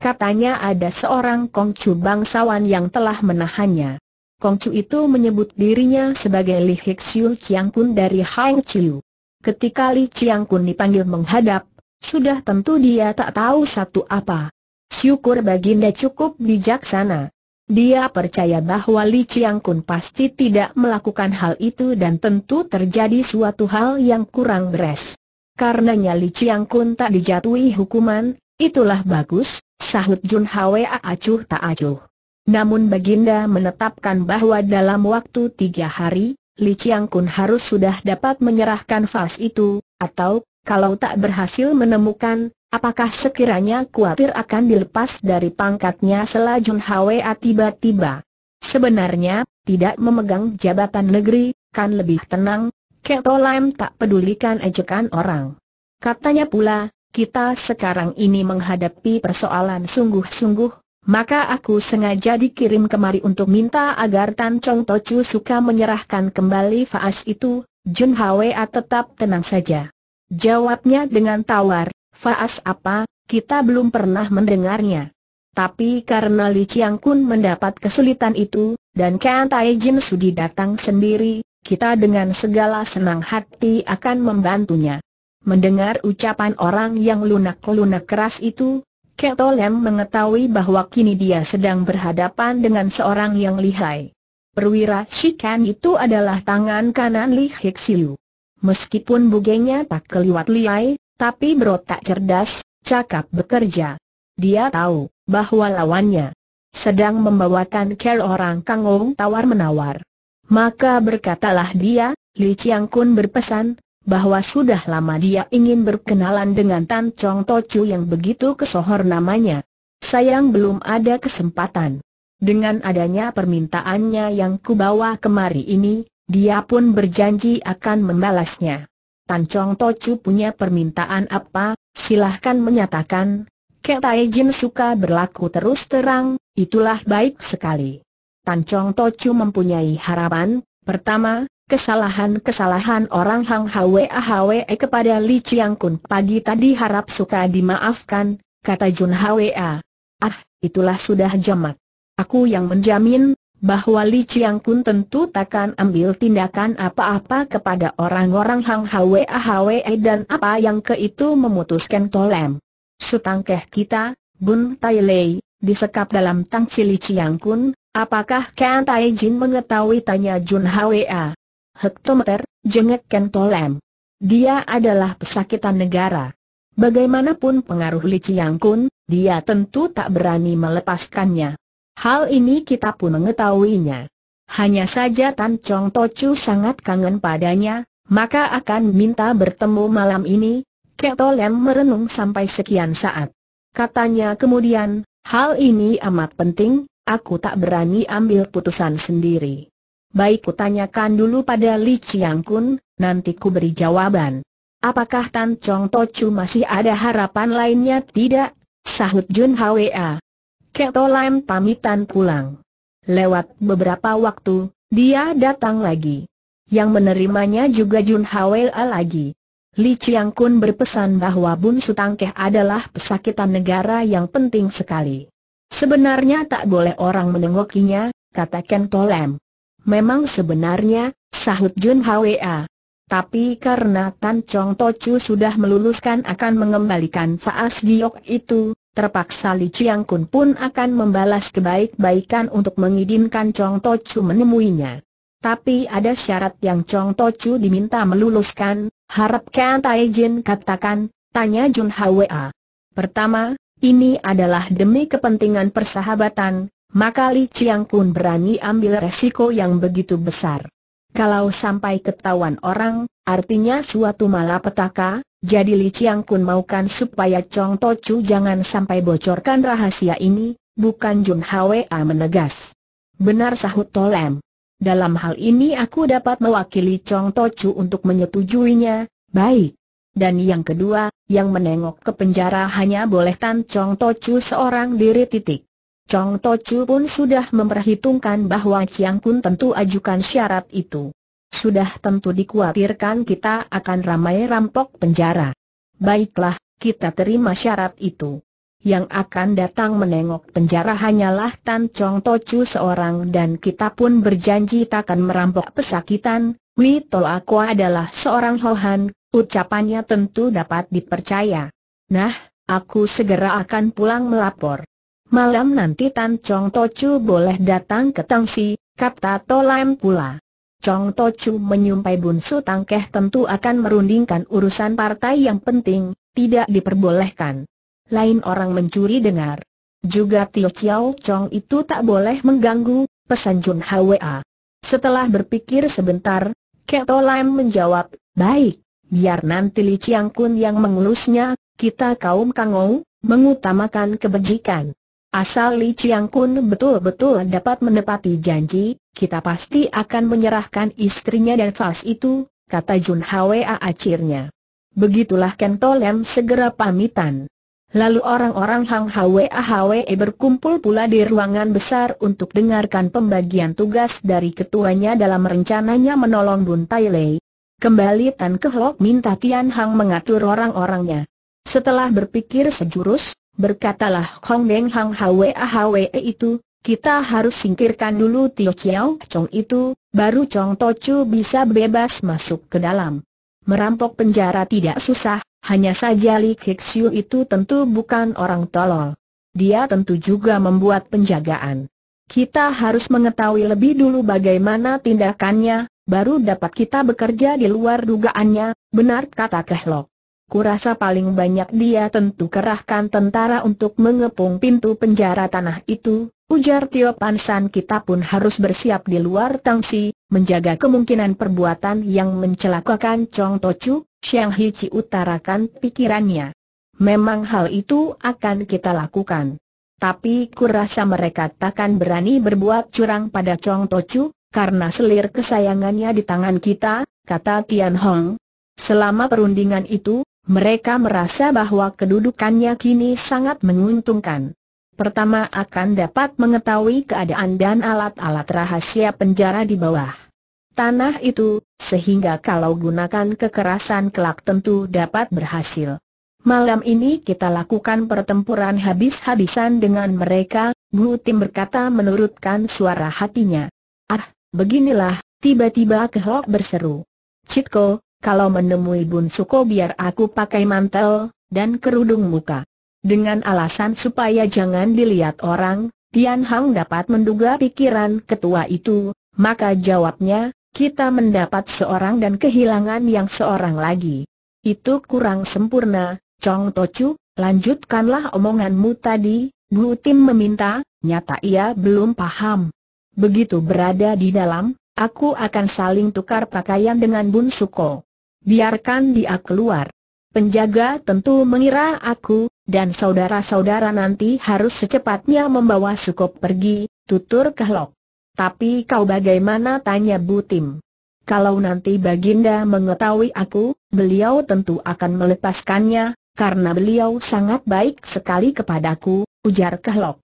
katanya ada seorang kongcu bangsawan yang telah menahannya. Kongcu itu menyebut dirinya sebagai Li Hik Siu Kun dari Hang Chiu. Ketika Li Chiang Kun dipanggil menghadap, sudah tentu dia tak tahu satu apa. Syukur Baginda cukup bijaksana. Dia percaya bahwa Li Chiang Kun pasti tidak melakukan hal itu dan tentu terjadi suatu hal yang kurang beres. Karenanya Li Chiang Kun tak dijatuhi hukuman, itulah bagus, sahut Jun Hwa acuh tak acuh. Namun Baginda menetapkan bahwa dalam waktu tiga hari, Li Chiang Kun harus sudah dapat menyerahkan vas itu, atau, kalau tak berhasil menemukan, apakah sekiranya kuatir akan dilepas dari pangkatnya selajun Hwa tiba-tiba. Sebenarnya, tidak memegang jabatan negeri, kan lebih tenang, Keto Lam tak pedulikan ejekan orang. Katanya pula, kita sekarang ini menghadapi persoalan sungguh-sungguh, maka aku sengaja dikirim kemari untuk minta agar Tan Chong Tochu suka menyerahkan kembali Faas itu, Jun Hwa tetap tenang saja. Jawabnya dengan tawar, Faas apa, kita belum pernah mendengarnya. Tapi karena Li Chiang Kun mendapat kesulitan itu, dan Kan Tai Jin Sudi datang sendiri, kita dengan segala senang hati akan membantunya. Mendengar ucapan orang yang lunak-lunak keras itu, Ketolem mengetahui bahwa kini dia sedang berhadapan dengan seorang yang lihai. Perwira Shikan itu adalah tangan kanan Li Hexiu. Meskipun bugenya tak keliwat lihai, tapi berotak cerdas, cakap bekerja. Dia tahu bahwa lawannya sedang membawakan care orang Kangong tawar-menawar. Maka berkatalah dia, Li Chiang Kun berpesan, bahwa sudah lama dia ingin berkenalan dengan Tan Chong Tochu yang begitu kesohor namanya. Sayang belum ada kesempatan. Dengan adanya permintaannya yang kubawa kemari ini, dia pun berjanji akan membalasnya. Tan Chong Tochu punya permintaan apa, silahkan menyatakan. Kek Tai Jin suka berlaku terus terang, itulah baik sekali. Tan Chong Tochu mempunyai harapan, pertama, Kesalahan-kesalahan orang Hang Hwe Hwe kepada Li Chiang Kun pagi tadi harap suka dimaafkan, kata Jun Hwe Ah, itulah sudah jamak. Aku yang menjamin, bahwa Li Chiang Kun tentu takkan ambil tindakan apa-apa kepada orang-orang Hang Hwe Hwe dan apa yang ke itu memutuskan tolem. Sutangkeh kita, Bun Tai Lei, disekap dalam tangsi Li Chiang Kun, apakah Kan Tai Jin mengetahui tanya Jun Ah hektometer, jengek Kentolem. Dia adalah pesakitan negara. Bagaimanapun pengaruh Li Chiang Kun, dia tentu tak berani melepaskannya. Hal ini kita pun mengetahuinya. Hanya saja Tan Chong Tochu sangat kangen padanya, maka akan minta bertemu malam ini. Ketolem merenung sampai sekian saat. Katanya kemudian, hal ini amat penting, aku tak berani ambil putusan sendiri. Baik kutanyakan dulu pada Li Chiang Kun, nanti ku beri jawaban. Apakah Tan Chong Chu masih ada harapan lainnya tidak? Sahut Jun Hwa. Keto Lam pamitan pulang. Lewat beberapa waktu, dia datang lagi. Yang menerimanya juga Jun Hwa lagi. Li Chiang Kun berpesan bahwa Bun Sutangkeh adalah pesakitan negara yang penting sekali. Sebenarnya tak boleh orang menengokinya, kata Ken Tolem. Memang sebenarnya, sahut Jun Hwa. Tapi karena Tan Chong Tochu sudah meluluskan akan mengembalikan Faas Giok itu, terpaksa Li Chiang Kun pun akan membalas kebaik-baikan untuk mengizinkan Chong Tochu menemuinya. Tapi ada syarat yang Chong Tochu diminta meluluskan, harapkan Tai Jin katakan, tanya Jun Hwa. Pertama, ini adalah demi kepentingan persahabatan, maka Li Chiang Kun berani ambil resiko yang begitu besar. Kalau sampai ketahuan orang, artinya suatu malapetaka, jadi Li Chiang Kun maukan supaya Chong To Chu jangan sampai bocorkan rahasia ini, bukan Jun Hwa menegas. Benar sahut Tolem. Dalam hal ini aku dapat mewakili Chong To Chu untuk menyetujuinya, baik. Dan yang kedua, yang menengok ke penjara hanya boleh Tan Chong To Chu seorang diri titik. Chong Tochu pun sudah memperhitungkan bahwa Chiang Kun tentu ajukan syarat itu. Sudah tentu dikhawatirkan kita akan ramai rampok penjara. Baiklah, kita terima syarat itu. Yang akan datang menengok penjara hanyalah Tan Chong Tochu seorang dan kita pun berjanji takkan merampok pesakitan. Wei, Wito aku adalah seorang Hohan, ucapannya tentu dapat dipercaya. Nah, aku segera akan pulang melapor. Malam nanti Tan Chong Tochu boleh datang ke Tangsi, kata Tolam pula. Chong Tochu menyumpai Bunsu Tangkeh tentu akan merundingkan urusan partai yang penting, tidak diperbolehkan. Lain orang mencuri dengar. Juga Tio Chiao Chong itu tak boleh mengganggu, pesan Jun Hwa. Setelah berpikir sebentar, Kek Tolam menjawab, baik, biar nanti Li Chiang Kun yang mengurusnya, kita kaum Kangou, mengutamakan kebajikan. Asal Li Chiang Kun betul-betul dapat menepati janji, kita pasti akan menyerahkan istrinya dan Fals itu, kata Jun Hwa acirnya. Begitulah Kento Lam segera pamitan. Lalu orang-orang Hang Hwa Hwa e berkumpul pula di ruangan besar untuk dengarkan pembagian tugas dari ketuanya dalam rencananya menolong Bun Tai Lei. Kembali Tan Kehlok minta Tian Hang mengatur orang-orangnya. Setelah berpikir sejurus, berkatalah Kong Meng Hang Hwe Hwe itu, kita harus singkirkan dulu Tio Chiao Chong itu, baru Chong To Chu bisa bebas masuk ke dalam. Merampok penjara tidak susah, hanya saja Li Siu itu tentu bukan orang tolol. Dia tentu juga membuat penjagaan. Kita harus mengetahui lebih dulu bagaimana tindakannya, baru dapat kita bekerja di luar dugaannya, benar kata Kehlok. Kurasa paling banyak dia tentu kerahkan tentara untuk mengepung pintu penjara tanah itu, ujar Tio Pansan kita pun harus bersiap di luar tangsi, menjaga kemungkinan perbuatan yang mencelakakan Chong Tochu, Xiang Hici utarakan pikirannya. Memang hal itu akan kita lakukan. Tapi kurasa mereka takkan berani berbuat curang pada Chong Tochu, karena selir kesayangannya di tangan kita, kata Tian Hong. Selama perundingan itu, mereka merasa bahwa kedudukannya kini sangat menguntungkan. Pertama akan dapat mengetahui keadaan dan alat-alat rahasia penjara di bawah tanah itu, sehingga kalau gunakan kekerasan kelak tentu dapat berhasil. Malam ini kita lakukan pertempuran habis-habisan dengan mereka, Bu Tim berkata menurutkan suara hatinya. Ah, beginilah, tiba-tiba Kehok berseru. Citko, kalau menemui Bun Suko biar aku pakai mantel, dan kerudung muka. Dengan alasan supaya jangan dilihat orang, Tian Hang dapat menduga pikiran ketua itu, maka jawabnya, kita mendapat seorang dan kehilangan yang seorang lagi. Itu kurang sempurna, Chong Tocu, lanjutkanlah omonganmu tadi, Bu Tim meminta, nyata ia belum paham. Begitu berada di dalam, aku akan saling tukar pakaian dengan Bun Suko biarkan dia keluar. Penjaga tentu mengira aku, dan saudara-saudara nanti harus secepatnya membawa Sukop pergi, tutur Kehlok. Tapi kau bagaimana tanya Butim? Kalau nanti Baginda mengetahui aku, beliau tentu akan melepaskannya, karena beliau sangat baik sekali kepadaku, ujar Kehlok.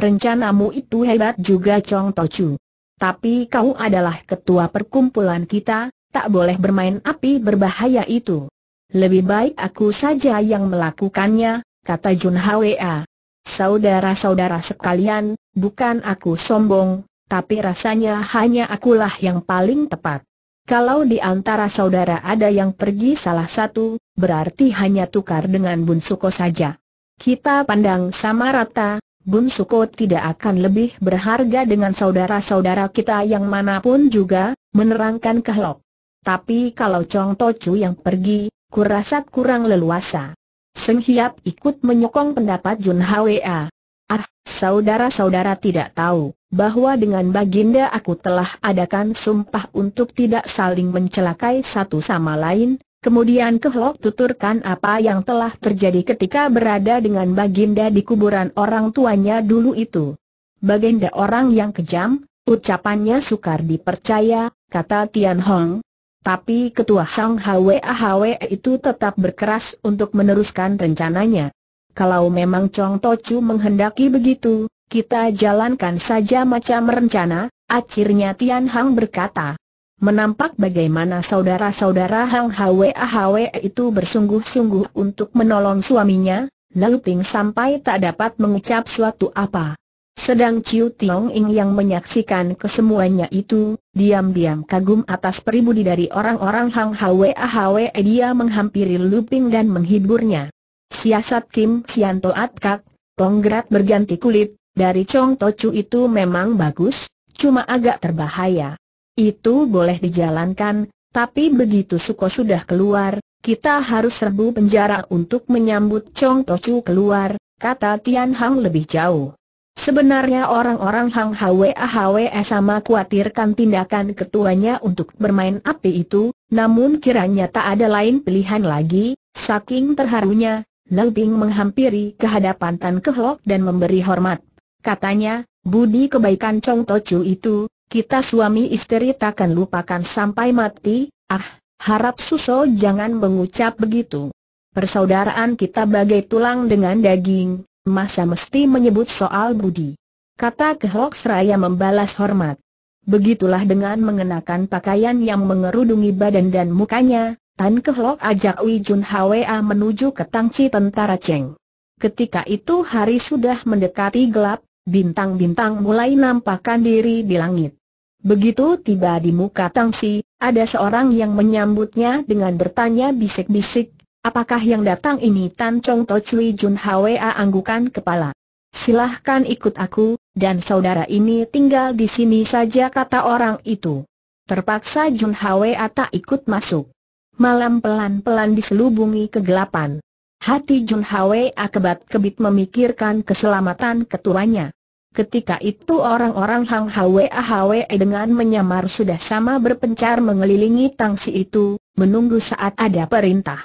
Rencanamu itu hebat juga Chong Tochu. Tapi kau adalah ketua perkumpulan kita, tak boleh bermain api berbahaya itu. Lebih baik aku saja yang melakukannya, kata Jun Hwa. Saudara-saudara sekalian, bukan aku sombong, tapi rasanya hanya akulah yang paling tepat. Kalau di antara saudara ada yang pergi salah satu, berarti hanya tukar dengan Bun Suko saja. Kita pandang sama rata, Bun Suko tidak akan lebih berharga dengan saudara-saudara kita yang manapun juga, menerangkan Kehlok. Tapi kalau Chong Tochu yang pergi, kurasa kurang leluasa. Seng Hiap ikut menyokong pendapat Jun Hwa. Ah, saudara-saudara tidak tahu bahwa dengan baginda aku telah adakan sumpah untuk tidak saling mencelakai satu sama lain, kemudian Kehlok tuturkan apa yang telah terjadi ketika berada dengan baginda di kuburan orang tuanya dulu itu. Baginda orang yang kejam, ucapannya sukar dipercaya, kata Tian Hong, tapi Ketua Hang Hwe Ahwe itu tetap berkeras untuk meneruskan rencananya. Kalau memang Chong Tochu menghendaki begitu, kita jalankan saja macam rencana, akhirnya Tian Hang berkata. Menampak bagaimana saudara-saudara Hang Hwe Ahwe itu bersungguh-sungguh untuk menolong suaminya, lalu Ping sampai tak dapat mengucap suatu apa. Sedang Chiu Tiong Ing yang menyaksikan kesemuanya itu, diam-diam kagum atas peribudi dari orang-orang Hang Hwe Hwe dia menghampiri Luping dan menghiburnya. Siasat Kim Sian Toat Kak, Tonggrat berganti kulit, dari Chong Tochu itu memang bagus, cuma agak terbahaya. Itu boleh dijalankan, tapi begitu Suko sudah keluar, kita harus serbu penjara untuk menyambut Chong Tochu keluar, kata Tian Hang lebih jauh. Sebenarnya orang-orang Hang Hwe Hwe sama kuatirkan tindakan ketuanya untuk bermain api itu, namun kiranya tak ada lain pilihan lagi, saking terharunya, Lau Bing menghampiri kehadapan Tan Kehlok dan memberi hormat. Katanya, budi kebaikan Chong Tochu itu, kita suami istri takkan lupakan sampai mati, ah, harap Suso jangan mengucap begitu. Persaudaraan kita bagai tulang dengan daging, masa mesti menyebut soal budi. Kata Kehok Seraya membalas hormat. Begitulah dengan mengenakan pakaian yang mengerudungi badan dan mukanya, Tan Kehok ajak Wei Jun Hwa menuju ke tangsi tentara Cheng. Ketika itu hari sudah mendekati gelap, bintang-bintang mulai nampakkan diri di langit. Begitu tiba di muka Tangsi, ada seorang yang menyambutnya dengan bertanya bisik-bisik, Apakah yang datang ini Tan Chong To Chui Jun Hwa anggukan kepala. Silahkan ikut aku, dan saudara ini tinggal di sini saja kata orang itu. Terpaksa Jun Hwa tak ikut masuk. Malam pelan-pelan diselubungi kegelapan. Hati Jun Hwa kebat-kebit memikirkan keselamatan ketuanya. Ketika itu orang-orang Hang Hwa Hwa dengan menyamar sudah sama berpencar mengelilingi tangsi itu, menunggu saat ada perintah.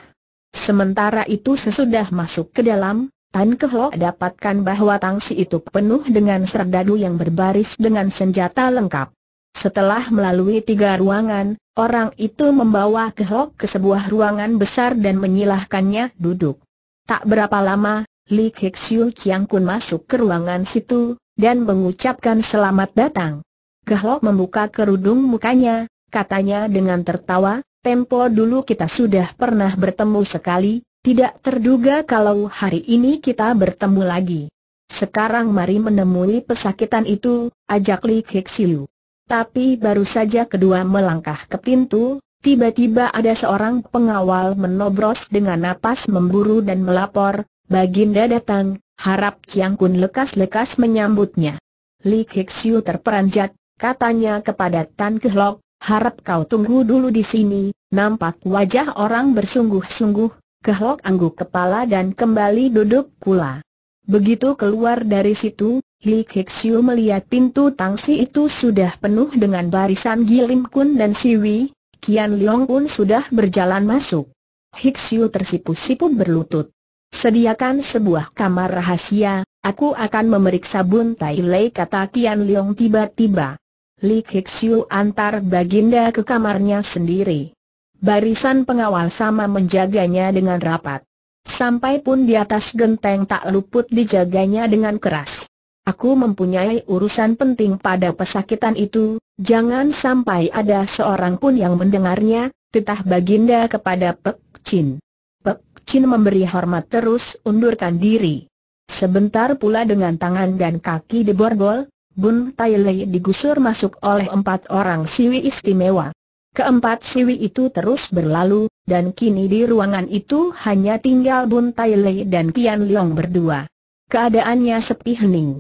Sementara itu sesudah masuk ke dalam, Tan Kehlok dapatkan bahwa tangsi itu penuh dengan serdadu yang berbaris dengan senjata lengkap. Setelah melalui tiga ruangan, orang itu membawa Kehlok ke sebuah ruangan besar dan menyilahkannya duduk. Tak berapa lama, Li Hixiu Chiang Kun masuk ke ruangan situ, dan mengucapkan selamat datang. Kehlok membuka kerudung mukanya, katanya dengan tertawa, Tempo dulu kita sudah pernah bertemu sekali, tidak terduga kalau hari ini kita bertemu lagi. Sekarang mari menemui pesakitan itu, ajak Li Hexiu. Tapi baru saja kedua melangkah ke pintu, tiba-tiba ada seorang pengawal menobros dengan napas memburu dan melapor, Baginda datang, harap Chiang Kun lekas-lekas menyambutnya. Li Hexiu terperanjat, katanya kepada Tan Kehlok, harap kau tunggu dulu di sini, nampak wajah orang bersungguh-sungguh, kehlok angguk kepala dan kembali duduk pula. Begitu keluar dari situ, Li Kexiu melihat pintu tangsi itu sudah penuh dengan barisan Gilim Kun dan Siwi, Kian Leong pun sudah berjalan masuk. Hixiu tersipu-sipu berlutut. Sediakan sebuah kamar rahasia, aku akan memeriksa Bun Tai Lei kata Kian Leong tiba-tiba. Li Kixiu antar Baginda ke kamarnya sendiri. Barisan pengawal sama menjaganya dengan rapat. Sampai pun di atas genteng tak luput dijaganya dengan keras. Aku mempunyai urusan penting pada pesakitan itu, jangan sampai ada seorang pun yang mendengarnya, titah Baginda kepada Pek Chin. Pek Chin memberi hormat terus undurkan diri. Sebentar pula dengan tangan dan kaki diborgol, Bun Tai Lei digusur masuk oleh empat orang siwi istimewa. Keempat siwi itu terus berlalu, dan kini di ruangan itu hanya tinggal Bun Tai Lei dan Kian Leong berdua. Keadaannya sepi hening.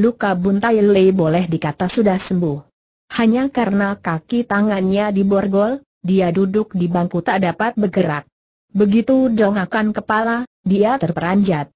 Luka Bun Tai Lei boleh dikata sudah sembuh. Hanya karena kaki tangannya diborgol, dia duduk di bangku tak dapat bergerak. Begitu dongakan kepala, dia terperanjat.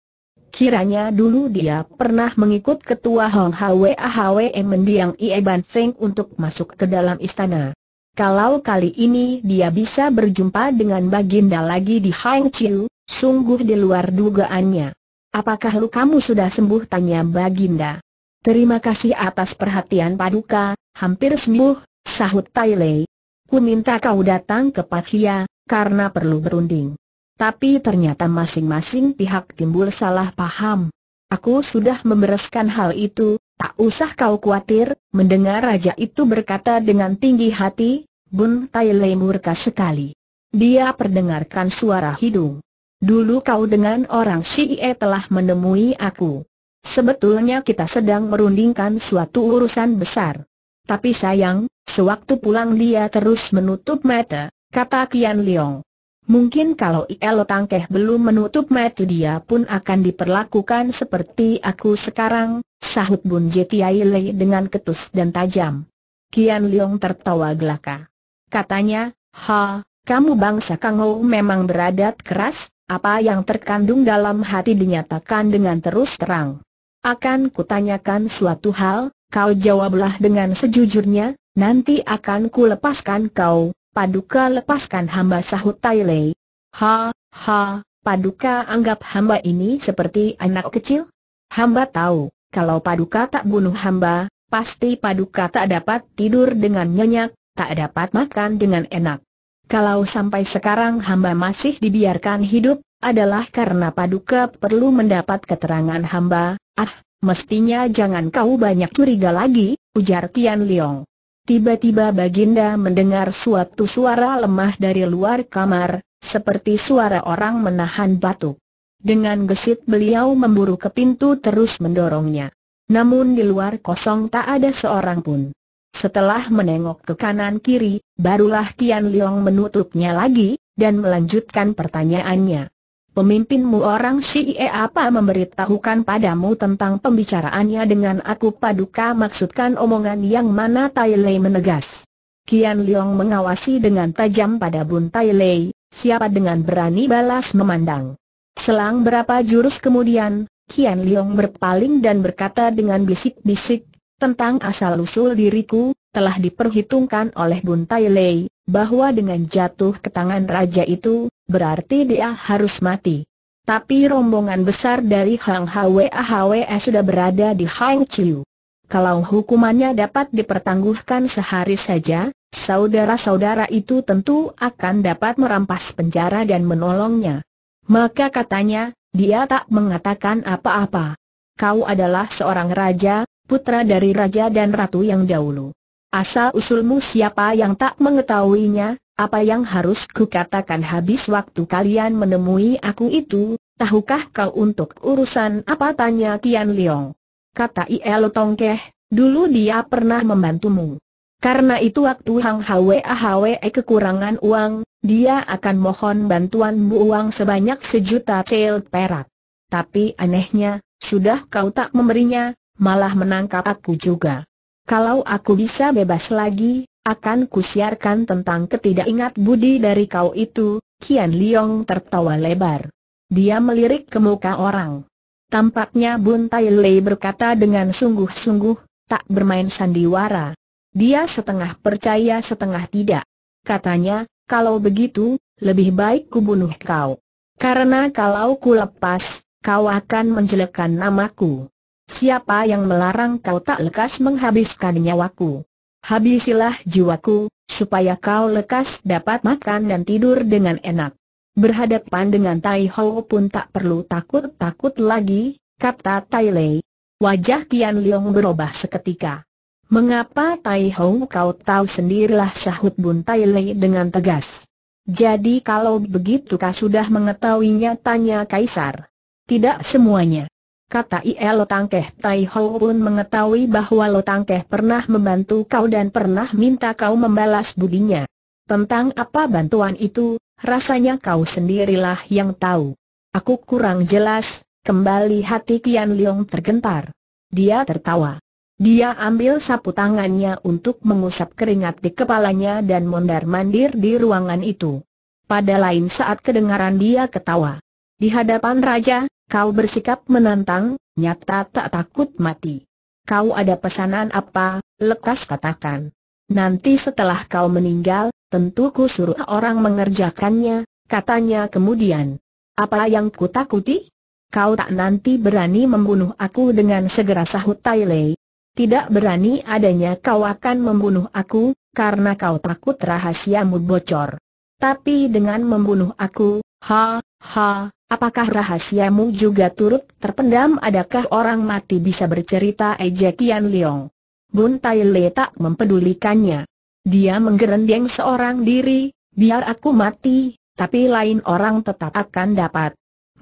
Kiranya dulu dia pernah mengikut ketua Hong Hwe Hwe mendiang Ie Ban Feng untuk masuk ke dalam istana. Kalau kali ini dia bisa berjumpa dengan Baginda lagi di Hang Chiu, sungguh di luar dugaannya. Apakah kamu sudah sembuh? Tanya Baginda. Terima kasih atas perhatian Paduka, hampir sembuh, sahut Tai Lei. Ku minta kau datang ke Hia, karena perlu berunding. Tapi ternyata masing-masing pihak timbul salah paham. Aku sudah membereskan hal itu, tak usah kau khawatir, mendengar raja itu berkata dengan tinggi hati, Bun Tai Le murka sekali. Dia perdengarkan suara hidung. Dulu kau dengan orang Syi'e telah menemui aku. Sebetulnya kita sedang merundingkan suatu urusan besar. Tapi sayang, sewaktu pulang dia terus menutup mata, kata Kian Leong. Mungkin kalau Ielo Tangkeh belum menutup mata dia pun akan diperlakukan seperti aku sekarang, sahut Bun Jetiaile dengan ketus dan tajam. Kian Leong tertawa gelaka. Katanya, ha, kamu bangsa Kangou memang beradat keras, apa yang terkandung dalam hati dinyatakan dengan terus terang. Akan kutanyakan suatu hal, kau jawablah dengan sejujurnya, nanti akan kulepaskan kau, Paduka lepaskan hamba sahut Tai Lei. Ha, ha, Paduka anggap hamba ini seperti anak kecil? Hamba tahu, kalau Paduka tak bunuh hamba, pasti Paduka tak dapat tidur dengan nyenyak, tak dapat makan dengan enak. Kalau sampai sekarang hamba masih dibiarkan hidup, adalah karena Paduka perlu mendapat keterangan hamba, ah, mestinya jangan kau banyak curiga lagi, ujar Tian Liong. Tiba-tiba Baginda mendengar suatu suara lemah dari luar kamar, seperti suara orang menahan batuk. Dengan gesit beliau memburu ke pintu terus mendorongnya. Namun di luar kosong tak ada seorang pun. Setelah menengok ke kanan kiri, barulah Tian Liang menutupnya lagi, dan melanjutkan pertanyaannya. Pemimpinmu orang Syi'e apa memberitahukan padamu tentang pembicaraannya dengan aku paduka maksudkan omongan yang mana Tai Lei menegas. Kian Liong mengawasi dengan tajam pada Bun Tai Lei, siapa dengan berani balas memandang. Selang berapa jurus kemudian, Kian Liong berpaling dan berkata dengan bisik-bisik, tentang asal-usul diriku, telah diperhitungkan oleh Bun Tai Lei, bahwa dengan jatuh ke tangan raja itu, berarti dia harus mati. Tapi rombongan besar dari Hang Hwe Hwe sudah berada di Hang Chiu. Kalau hukumannya dapat dipertangguhkan sehari saja, saudara-saudara itu tentu akan dapat merampas penjara dan menolongnya. Maka katanya, dia tak mengatakan apa-apa. Kau adalah seorang raja, putra dari raja dan ratu yang dahulu. Asal usulmu siapa yang tak mengetahuinya, apa yang harus kukatakan habis waktu kalian menemui aku itu, tahukah kau untuk urusan apa tanya Tian Leong. Kata Ielo Tongkeh, dulu dia pernah membantumu. Karena itu waktu Hang Hwe Hwe kekurangan uang, dia akan mohon bantuanmu uang sebanyak sejuta cel perak. Tapi anehnya, sudah kau tak memberinya, malah menangkap aku juga. Kalau aku bisa bebas lagi, akan kusiarkan tentang ketidakingat budi dari kau itu, Kian Liong tertawa lebar. Dia melirik ke muka orang. Tampaknya Bun Tai Lei berkata dengan sungguh-sungguh, tak bermain sandiwara. Dia setengah percaya setengah tidak. Katanya, kalau begitu, lebih baik kubunuh kau. Karena kalau ku lepas, kau akan menjelekkan namaku. Siapa yang melarang kau tak lekas menghabiskan nyawaku? Habisilah jiwaku, supaya kau lekas dapat makan dan tidur dengan enak. Berhadapan dengan Tai Ho pun tak perlu takut-takut lagi, kata Tai Lei. Wajah Tian Leong berubah seketika. Mengapa Tai Ho kau tahu sendirilah sahut Bun Tai Lei dengan tegas. Jadi kalau begitu kau sudah mengetahuinya tanya Kaisar. Tidak semuanya kata IL Lotangkeh Tai Ho pun mengetahui bahwa Lo Tangkeh pernah membantu kau dan pernah minta kau membalas budinya. Tentang apa bantuan itu, rasanya kau sendirilah yang tahu. Aku kurang jelas, kembali hati Kian Leong tergentar. Dia tertawa. Dia ambil sapu tangannya untuk mengusap keringat di kepalanya dan mondar-mandir di ruangan itu. Pada lain saat kedengaran dia ketawa. Di hadapan raja, Kau bersikap menantang, nyata tak takut mati. Kau ada pesanan apa, lekas katakan. Nanti setelah kau meninggal, tentu ku suruh orang mengerjakannya, katanya kemudian. Apa yang ku takuti? Kau tak nanti berani membunuh aku dengan segera sahut Tai Lei. Tidak berani adanya kau akan membunuh aku, karena kau takut rahasiamu bocor. Tapi dengan membunuh aku, ha, ha, Apakah rahasiamu juga turut terpendam? Adakah orang mati bisa bercerita ejek Tian Leong? Bun Tai Le tak mempedulikannya. Dia menggerendeng seorang diri, biar aku mati, tapi lain orang tetap akan dapat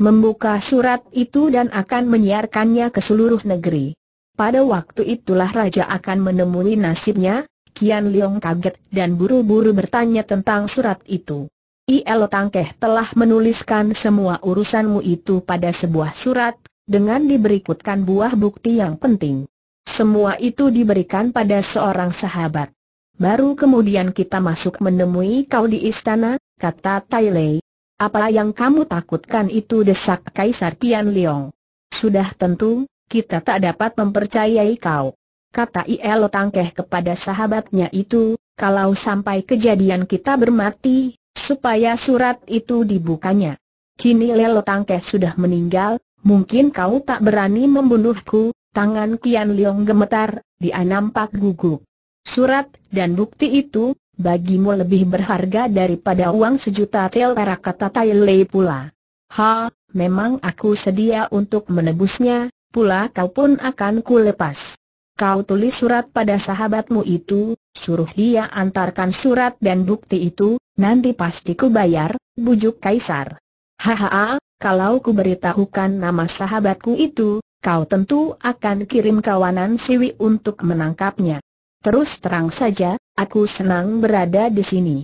membuka surat itu dan akan menyiarkannya ke seluruh negeri. Pada waktu itulah raja akan menemui nasibnya, Kian Leong kaget dan buru-buru bertanya tentang surat itu. IL Tangkeh telah menuliskan semua urusanmu itu pada sebuah surat, dengan diberikutkan buah bukti yang penting. Semua itu diberikan pada seorang sahabat. Baru kemudian kita masuk menemui kau di istana, kata Tai Lei. Apa yang kamu takutkan itu desak Kaisar Tian Liong. Sudah tentu, kita tak dapat mempercayai kau. Kata IL Tangkeh kepada sahabatnya itu, kalau sampai kejadian kita bermati, supaya surat itu dibukanya. Kini Lelo tangke sudah meninggal, mungkin kau tak berani membunuhku, tangan Kian Leong gemetar, dia nampak gugup. Surat dan bukti itu, bagimu lebih berharga daripada uang sejuta tel perak kata Tai Lei pula. Ha, memang aku sedia untuk menebusnya, pula kau pun akan kulepas. Kau tulis surat pada sahabatmu itu, suruh dia antarkan surat dan bukti itu, nanti pasti ku bayar, bujuk Kaisar. Hahaha, kalau ku beritahukan nama sahabatku itu, kau tentu akan kirim kawanan Siwi untuk menangkapnya. Terus terang saja, aku senang berada di sini.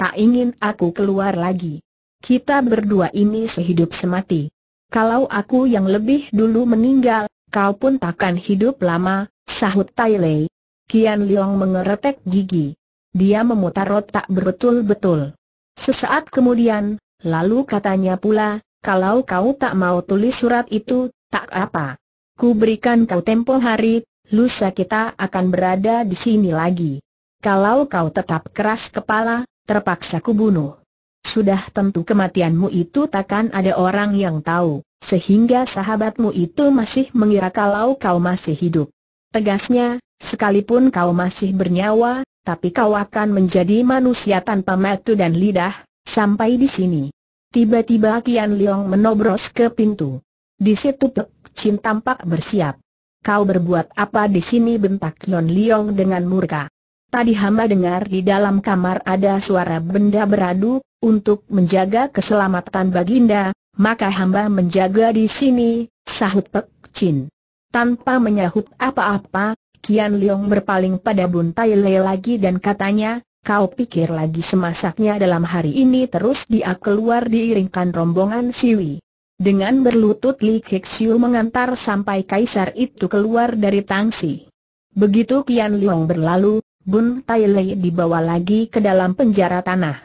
Tak ingin aku keluar lagi. Kita berdua ini sehidup semati. Kalau aku yang lebih dulu meninggal, kau pun takkan hidup lama, sahut Tai Lei, Kian Liong mengeretek gigi. Dia memutar otak berbetul-betul. Sesaat kemudian, lalu katanya pula, kalau kau tak mau tulis surat itu, tak apa. Ku berikan kau tempo hari, lusa kita akan berada di sini lagi. Kalau kau tetap keras kepala, terpaksa ku bunuh. Sudah tentu kematianmu itu takkan ada orang yang tahu, sehingga sahabatmu itu masih mengira kalau kau masih hidup. Tegasnya, Sekalipun kau masih bernyawa, tapi kau akan menjadi manusia tanpa mata dan lidah, sampai di sini. Tiba-tiba Kian Liong menobros ke pintu. Di situ Pek Chin tampak bersiap. Kau berbuat apa di sini bentak Kian Liong dengan murka. Tadi hamba dengar di dalam kamar ada suara benda beradu, untuk menjaga keselamatan baginda, maka hamba menjaga di sini, sahut Pek Chin. Tanpa menyahut apa-apa, Kian Leong berpaling pada Bun Tai Le lagi dan katanya, kau pikir lagi semasaknya dalam hari ini terus dia keluar diiringkan rombongan Siwi. Dengan berlutut Li Siu mengantar sampai kaisar itu keluar dari tangsi. Begitu Kian Leong berlalu, Bun Tai Le dibawa lagi ke dalam penjara tanah.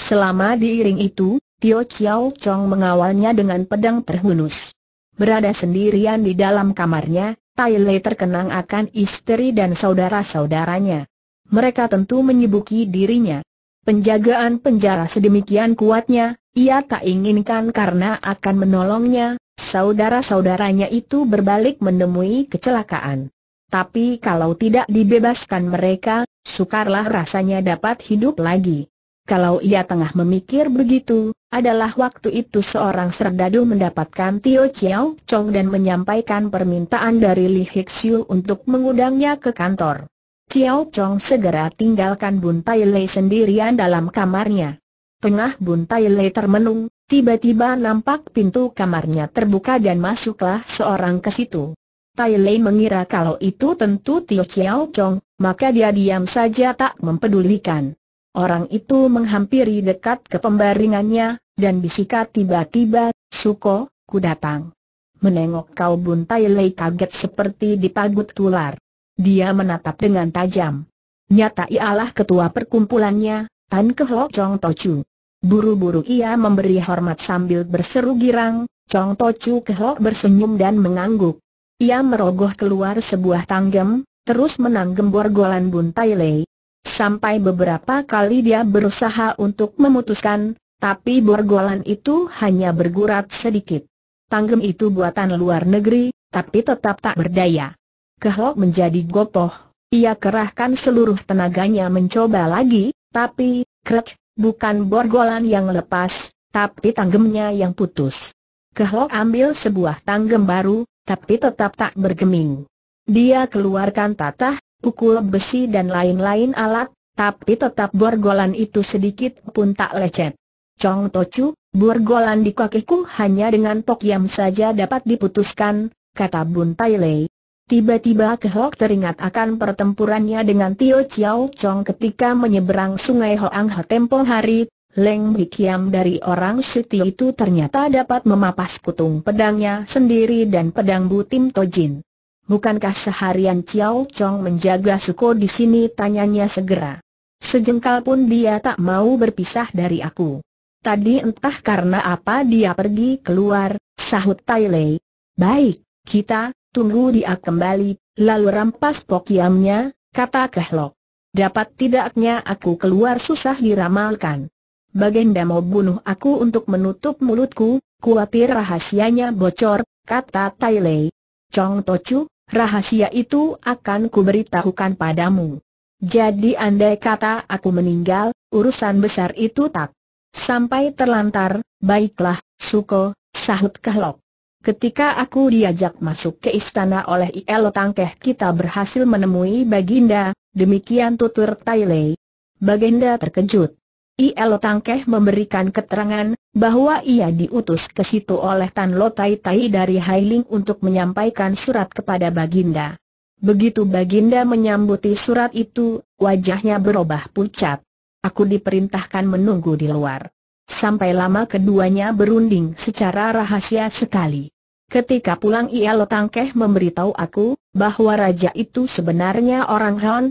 Selama diiring itu, Tio Chiao Chong mengawalnya dengan pedang terhunus. Berada sendirian di dalam kamarnya, Tai Le terkenang akan istri dan saudara-saudaranya. Mereka tentu menyibuki dirinya. Penjagaan penjara sedemikian kuatnya, ia tak inginkan karena akan menolongnya, saudara-saudaranya itu berbalik menemui kecelakaan. Tapi kalau tidak dibebaskan mereka, sukarlah rasanya dapat hidup lagi. Kalau ia tengah memikir begitu, adalah waktu itu seorang serdadu mendapatkan Tio Chiao Chong dan menyampaikan permintaan dari Li Hixiu untuk mengundangnya ke kantor. Chiao Chong segera tinggalkan Bun Tai Lei sendirian dalam kamarnya. Tengah Bun Tai Lei termenung, tiba-tiba nampak pintu kamarnya terbuka dan masuklah seorang ke situ. Tai Lei mengira kalau itu tentu Tio Chiao Chong, maka dia diam saja tak mempedulikan. Orang itu menghampiri dekat ke pembaringannya, dan bisikat tiba-tiba, Suko, ku datang. Menengok kau buntai lei kaget seperti ditagut tular. Dia menatap dengan tajam. Nyata ialah ketua perkumpulannya, Tan Kehlok Chong Tochu. Buru-buru ia memberi hormat sambil berseru girang, Chong Tochu Kehlok bersenyum dan mengangguk. Ia merogoh keluar sebuah tanggem, terus menanggem borgolan buntai lei, Sampai beberapa kali dia berusaha untuk memutuskan, tapi borgolan itu hanya bergurat sedikit. Tanggem itu buatan luar negeri, tapi tetap tak berdaya. Kehlok menjadi gopoh, ia kerahkan seluruh tenaganya mencoba lagi, tapi, krek, bukan borgolan yang lepas, tapi tanggemnya yang putus. Kehlok ambil sebuah tanggem baru, tapi tetap tak bergeming. Dia keluarkan tatah, pukul besi dan lain-lain alat, tapi tetap borgolan itu sedikit pun tak lecet. Chong Tochu, borgolan di kakiku hanya dengan tokyam saja dapat diputuskan, kata Bun Tai Lei. Tiba-tiba Kehok teringat akan pertempurannya dengan Tio Chiao Chong ketika menyeberang sungai Hoang Ho tempo hari, Leng Bikiam dari orang Siti itu ternyata dapat memapas kutung pedangnya sendiri dan pedang Bu Butim Tojin. Bukankah seharian Chiao Chong menjaga Suko di sini? Tanyanya segera. Sejengkal pun dia tak mau berpisah dari aku. Tadi entah karena apa dia pergi keluar, sahut Tai Lei. Baik, kita, tunggu dia kembali, lalu rampas pokiamnya, kata Kehlok. Dapat tidaknya aku keluar susah diramalkan. Baginda mau bunuh aku untuk menutup mulutku, kuatir rahasianya bocor, kata Tai Lei. Chong Tochu, Rahasia itu akan kuberitahukan padamu. Jadi andai kata aku meninggal, urusan besar itu tak sampai terlantar, baiklah, Suko, sahut Kehlok. Ketika aku diajak masuk ke istana oleh IL Tangkeh kita berhasil menemui Baginda, demikian tutur Lei. Baginda terkejut. IL Tangkeh memberikan keterangan, bahwa ia diutus ke situ oleh Tan Lo Tai Tai dari Hailing untuk menyampaikan surat kepada Baginda. Begitu Baginda menyambuti surat itu, wajahnya berubah pucat. Aku diperintahkan menunggu di luar. Sampai lama keduanya berunding secara rahasia sekali. Ketika pulang I.L. Tangkeh memberitahu aku, bahwa raja itu sebenarnya orang Han,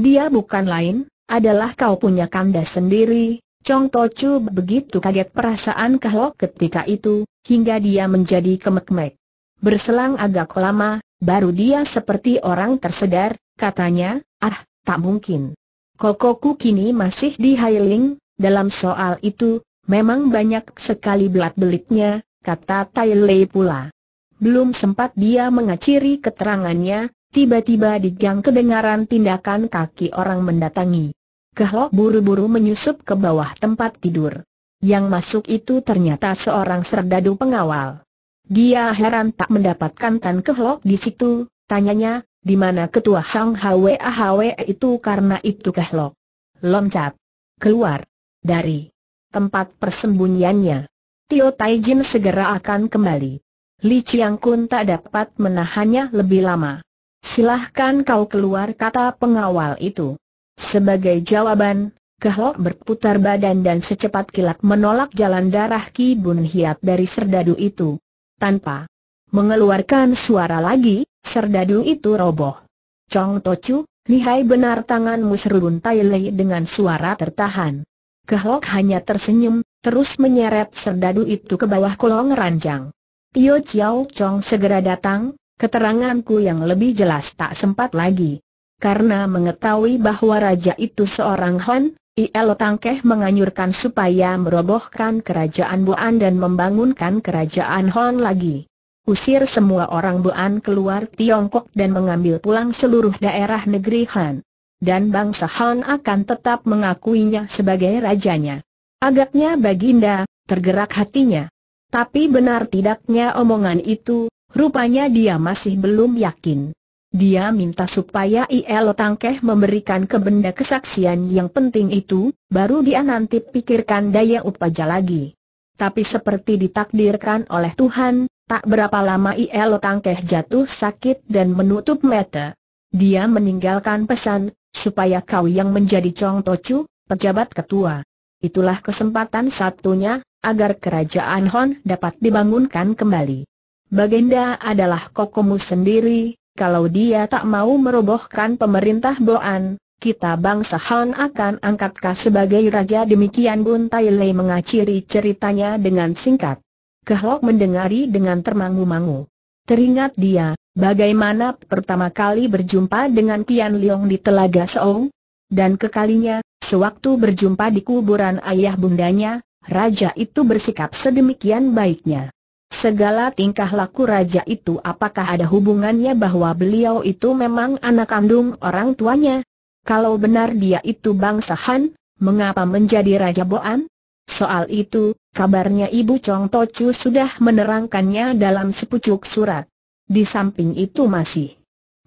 dia bukan lain, adalah kau punya kandas sendiri. Chong Tochu begitu kaget perasaan Kahok ketika itu, hingga dia menjadi kemek-mek. Berselang agak lama, baru dia seperti orang tersedar, katanya, ah, tak mungkin. Kokoku kini masih di Hailing, dalam soal itu, memang banyak sekali belat-belitnya, kata Tai Lei pula. Belum sempat dia mengaciri keterangannya, tiba-tiba di gang kedengaran tindakan kaki orang mendatangi. Kehlok buru-buru menyusup ke bawah tempat tidur. Yang masuk itu ternyata seorang serdadu pengawal. Dia heran tak mendapatkan Tan kehlok di situ, tanyanya, di mana ketua Hang Hwe Hwe itu karena itu kehlok? Loncat. Keluar. Dari tempat persembunyiannya. Tio Taijin segera akan kembali. Li Chiang Kun tak dapat menahannya lebih lama. Silahkan kau keluar kata pengawal itu. Sebagai jawaban, Kehlok berputar badan dan secepat kilat menolak jalan darah Ki Bun Hiat dari serdadu itu. Tanpa mengeluarkan suara lagi, serdadu itu roboh. Chong Tochu, lihai benar tanganmu serubun Tai Lei dengan suara tertahan. Kehlok hanya tersenyum, terus menyeret serdadu itu ke bawah kolong ranjang. Tio Chiao Chong segera datang, keteranganku yang lebih jelas tak sempat lagi karena mengetahui bahwa raja itu seorang Hon, Il Tangkeh menganyurkan supaya merobohkan kerajaan Buan dan membangunkan kerajaan Hon lagi. Usir semua orang Buan keluar Tiongkok dan mengambil pulang seluruh daerah negeri Han. Dan bangsa Han akan tetap mengakuinya sebagai rajanya. Agaknya Baginda, tergerak hatinya. Tapi benar tidaknya omongan itu, rupanya dia masih belum yakin. Dia minta supaya IL Tangkeh memberikan ke benda kesaksian yang penting itu, baru dia nanti pikirkan daya upaja lagi. Tapi seperti ditakdirkan oleh Tuhan, tak berapa lama IL Tangkeh jatuh sakit dan menutup mata. Dia meninggalkan pesan, supaya kau yang menjadi Chong Tochu, pejabat ketua. Itulah kesempatan satunya, agar kerajaan Hon dapat dibangunkan kembali. Baginda adalah kokomu sendiri, kalau dia tak mau merobohkan pemerintah Boan, kita bangsa Han akan angkatkah sebagai raja demikian Bun Tai Lei mengakhiri ceritanya dengan singkat. Kehlok mendengari dengan termangu-mangu. Teringat dia, bagaimana pertama kali berjumpa dengan Tian Liang di Telaga Seong? Dan kekalinya, sewaktu berjumpa di kuburan ayah bundanya, raja itu bersikap sedemikian baiknya. Segala tingkah laku raja itu apakah ada hubungannya bahwa beliau itu memang anak kandung orang tuanya? Kalau benar dia itu bangsa Han, mengapa menjadi Raja Boan? Soal itu, kabarnya Ibu Chong Tochu sudah menerangkannya dalam sepucuk surat. Di samping itu masih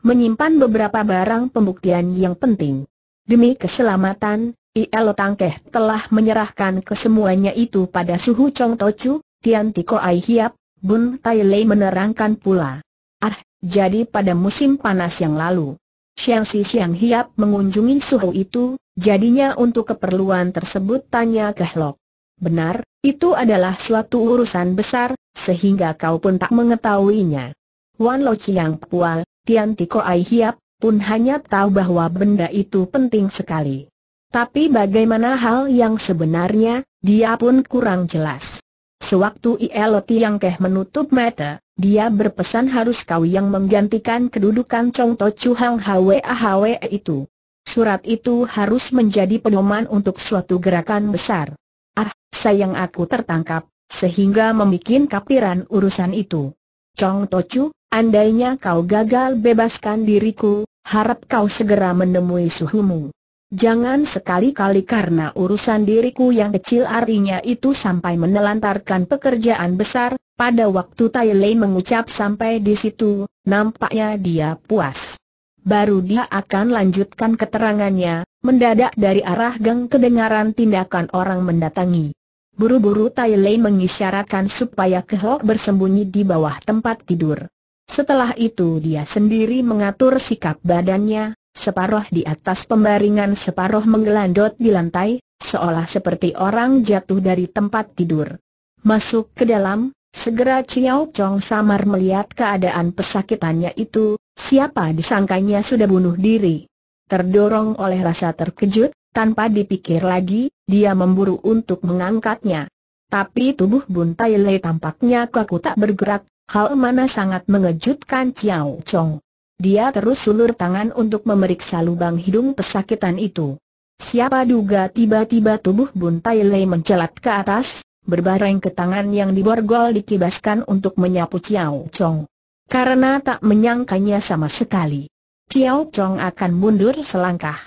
menyimpan beberapa barang pembuktian yang penting. Demi keselamatan, I.L. Tangkeh telah menyerahkan kesemuanya itu pada Suhu Chong Tochu, Tian Tiko Ai Hiap, Bun Tai Lei menerangkan pula. Ah, jadi pada musim panas yang lalu, Xiang Si Xiang Hiap mengunjungi suhu itu, jadinya untuk keperluan tersebut tanya ke Hlok. Benar, itu adalah suatu urusan besar, sehingga kau pun tak mengetahuinya. Wan Lo Chiang Pual, Tian Tiko Ai Hiap, pun hanya tahu bahwa benda itu penting sekali. Tapi bagaimana hal yang sebenarnya, dia pun kurang jelas. Sewaktu yang Tiangkeh menutup mata, dia berpesan harus kau yang menggantikan kedudukan Chong To Chu Hang Hwe Hwe itu. Surat itu harus menjadi pedoman untuk suatu gerakan besar. Ah, sayang aku tertangkap, sehingga membuat kapiran urusan itu. Chong To Chu, andainya kau gagal bebaskan diriku, harap kau segera menemui suhumu. Jangan sekali-kali karena urusan diriku yang kecil artinya itu sampai menelantarkan pekerjaan besar, pada waktu Tai Lei mengucap sampai di situ, nampaknya dia puas. Baru dia akan lanjutkan keterangannya, mendadak dari arah gang kedengaran tindakan orang mendatangi. Buru-buru Tai Lei mengisyaratkan supaya Kehok bersembunyi di bawah tempat tidur. Setelah itu dia sendiri mengatur sikap badannya, Separoh di atas pembaringan separoh menggelandot di lantai, seolah seperti orang jatuh dari tempat tidur. Masuk ke dalam, segera Chiao Chong samar melihat keadaan pesakitannya itu, siapa disangkanya sudah bunuh diri. Terdorong oleh rasa terkejut, tanpa dipikir lagi, dia memburu untuk mengangkatnya. Tapi tubuh Bun Tai Lei tampaknya kaku tak bergerak, hal mana sangat mengejutkan Chiao Chong. Dia terus sulur tangan untuk memeriksa lubang hidung pesakitan itu. Siapa duga tiba-tiba tubuh Bun Tai Lei mencelat ke atas, berbareng ke tangan yang diborgol dikibaskan untuk menyapu Chiao Chong. Karena tak menyangkanya sama sekali. Chiao Chong akan mundur selangkah.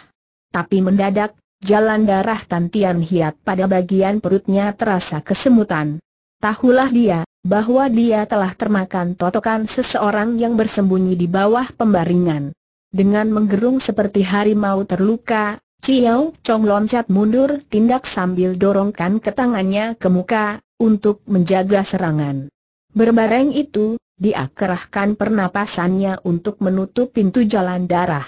Tapi mendadak, jalan darah Tantian Hiat pada bagian perutnya terasa kesemutan. Tahulah dia, bahwa dia telah termakan totokan seseorang yang bersembunyi di bawah pembaringan. Dengan menggerung seperti harimau terluka, Chiao Chong loncat mundur tindak sambil dorongkan ke tangannya ke muka, untuk menjaga serangan. Berbareng itu, dia kerahkan pernapasannya untuk menutup pintu jalan darah.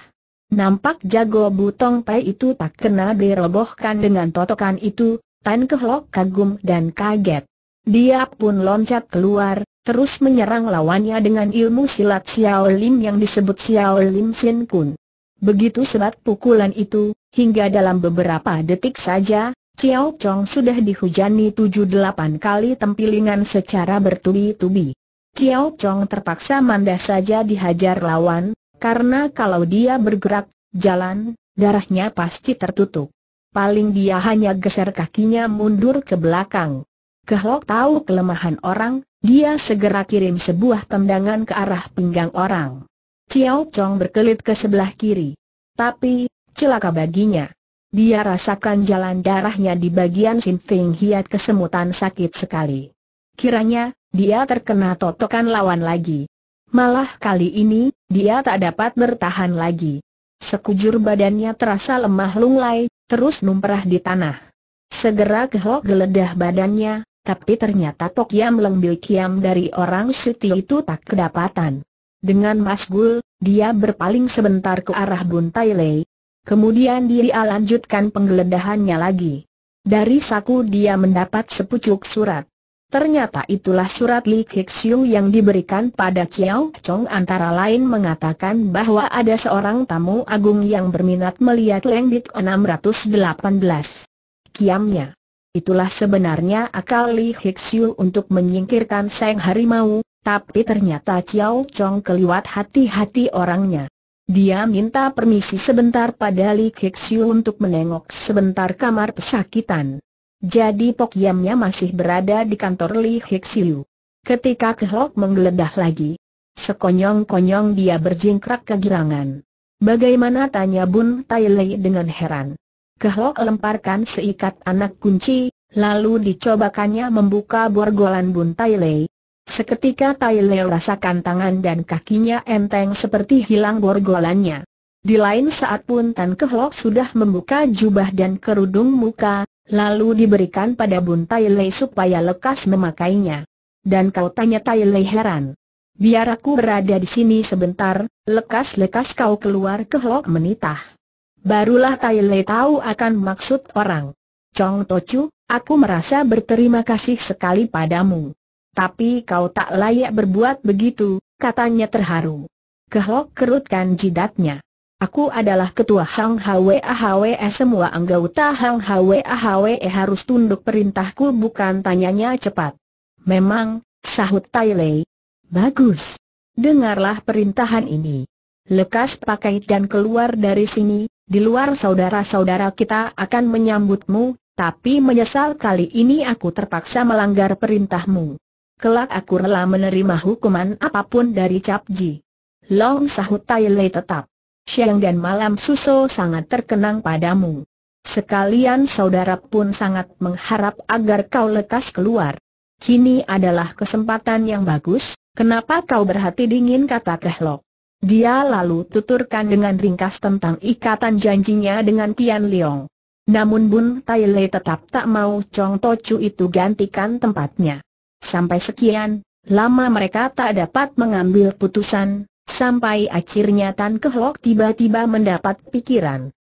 Nampak jago butong pai itu tak kena dirobohkan dengan totokan itu, Tan Kehlok kagum dan kaget. Dia pun loncat keluar, terus menyerang lawannya dengan ilmu silat Xiao Lim yang disebut Xiao Lim Sin Kun. Begitu sebat pukulan itu, hingga dalam beberapa detik saja, Xiao Chong sudah dihujani tujuh delapan kali tempilingan secara bertubi-tubi. Xiao Chong terpaksa mandah saja dihajar lawan, karena kalau dia bergerak, jalan, darahnya pasti tertutup. Paling dia hanya geser kakinya mundur ke belakang. Kehlok tahu kelemahan orang, dia segera kirim sebuah tendangan ke arah pinggang orang. Ciao Chong berkelit ke sebelah kiri. Tapi, celaka baginya. Dia rasakan jalan darahnya di bagian sinting hiat kesemutan sakit sekali. Kiranya, dia terkena totokan lawan lagi. Malah kali ini, dia tak dapat bertahan lagi. Sekujur badannya terasa lemah lunglai, terus numperah di tanah. Segera kehok geledah badannya, tapi ternyata Tok Yam Leng Bil Kiam dari orang Suti itu tak kedapatan. Dengan masgul, dia berpaling sebentar ke arah Bun Tai Lei. Kemudian dia lanjutkan penggeledahannya lagi. Dari saku dia mendapat sepucuk surat. Ternyata itulah surat Li Hik yang diberikan pada Chiao Chong antara lain mengatakan bahwa ada seorang tamu agung yang berminat melihat Leng Bit 618. Kiamnya. Itulah sebenarnya akal Li Hixiu untuk menyingkirkan Seng Harimau, tapi ternyata Chiao Chong keliwat hati-hati orangnya. Dia minta permisi sebentar pada Li Hixiu untuk menengok sebentar kamar pesakitan. Jadi Pok Yamnya masih berada di kantor Li Hixiu. Ketika Kehok menggeledah lagi, sekonyong-konyong dia berjingkrak kegirangan. Bagaimana tanya Bun Tai Lei dengan heran. Kehlok lemparkan seikat anak kunci, lalu dicobakannya membuka borgolan Bun Tai Lei. Seketika Tai Lei rasakan tangan dan kakinya enteng seperti hilang borgolannya. Di lain saat pun Tan Kehlok sudah membuka jubah dan kerudung muka, lalu diberikan pada Bun Tai Lei supaya lekas memakainya. Dan kau tanya Tai Lei heran. Biar aku berada di sini sebentar, lekas-lekas kau keluar Kehlok menitah. Barulah Tai Le tahu akan maksud orang. Chong Tochu, aku merasa berterima kasih sekali padamu. Tapi kau tak layak berbuat begitu, katanya terharu. Kehlok kerutkan jidatnya. Aku adalah ketua Hang Hwe Ahwe semua anggota Hang Hwe Ahwe harus tunduk perintahku bukan tanyanya cepat. Memang, sahut Tai Le. Bagus. Dengarlah perintahan ini. Lekas pakai dan keluar dari sini, di luar saudara-saudara kita akan menyambutmu, tapi menyesal kali ini aku terpaksa melanggar perintahmu. Kelak aku rela menerima hukuman apapun dari Cap Ji. Long sahut Tai Lei tetap. Siang dan malam Suso sangat terkenang padamu. Sekalian saudara pun sangat mengharap agar kau lekas keluar. Kini adalah kesempatan yang bagus, kenapa kau berhati dingin kata Kehlok. Dia lalu tuturkan dengan ringkas tentang ikatan janjinya dengan Tian Leong. Namun Bun Tai Le tetap tak mau Chong Tochu itu gantikan tempatnya. Sampai sekian, lama mereka tak dapat mengambil putusan, sampai akhirnya Tan Kehlok tiba-tiba mendapat pikiran.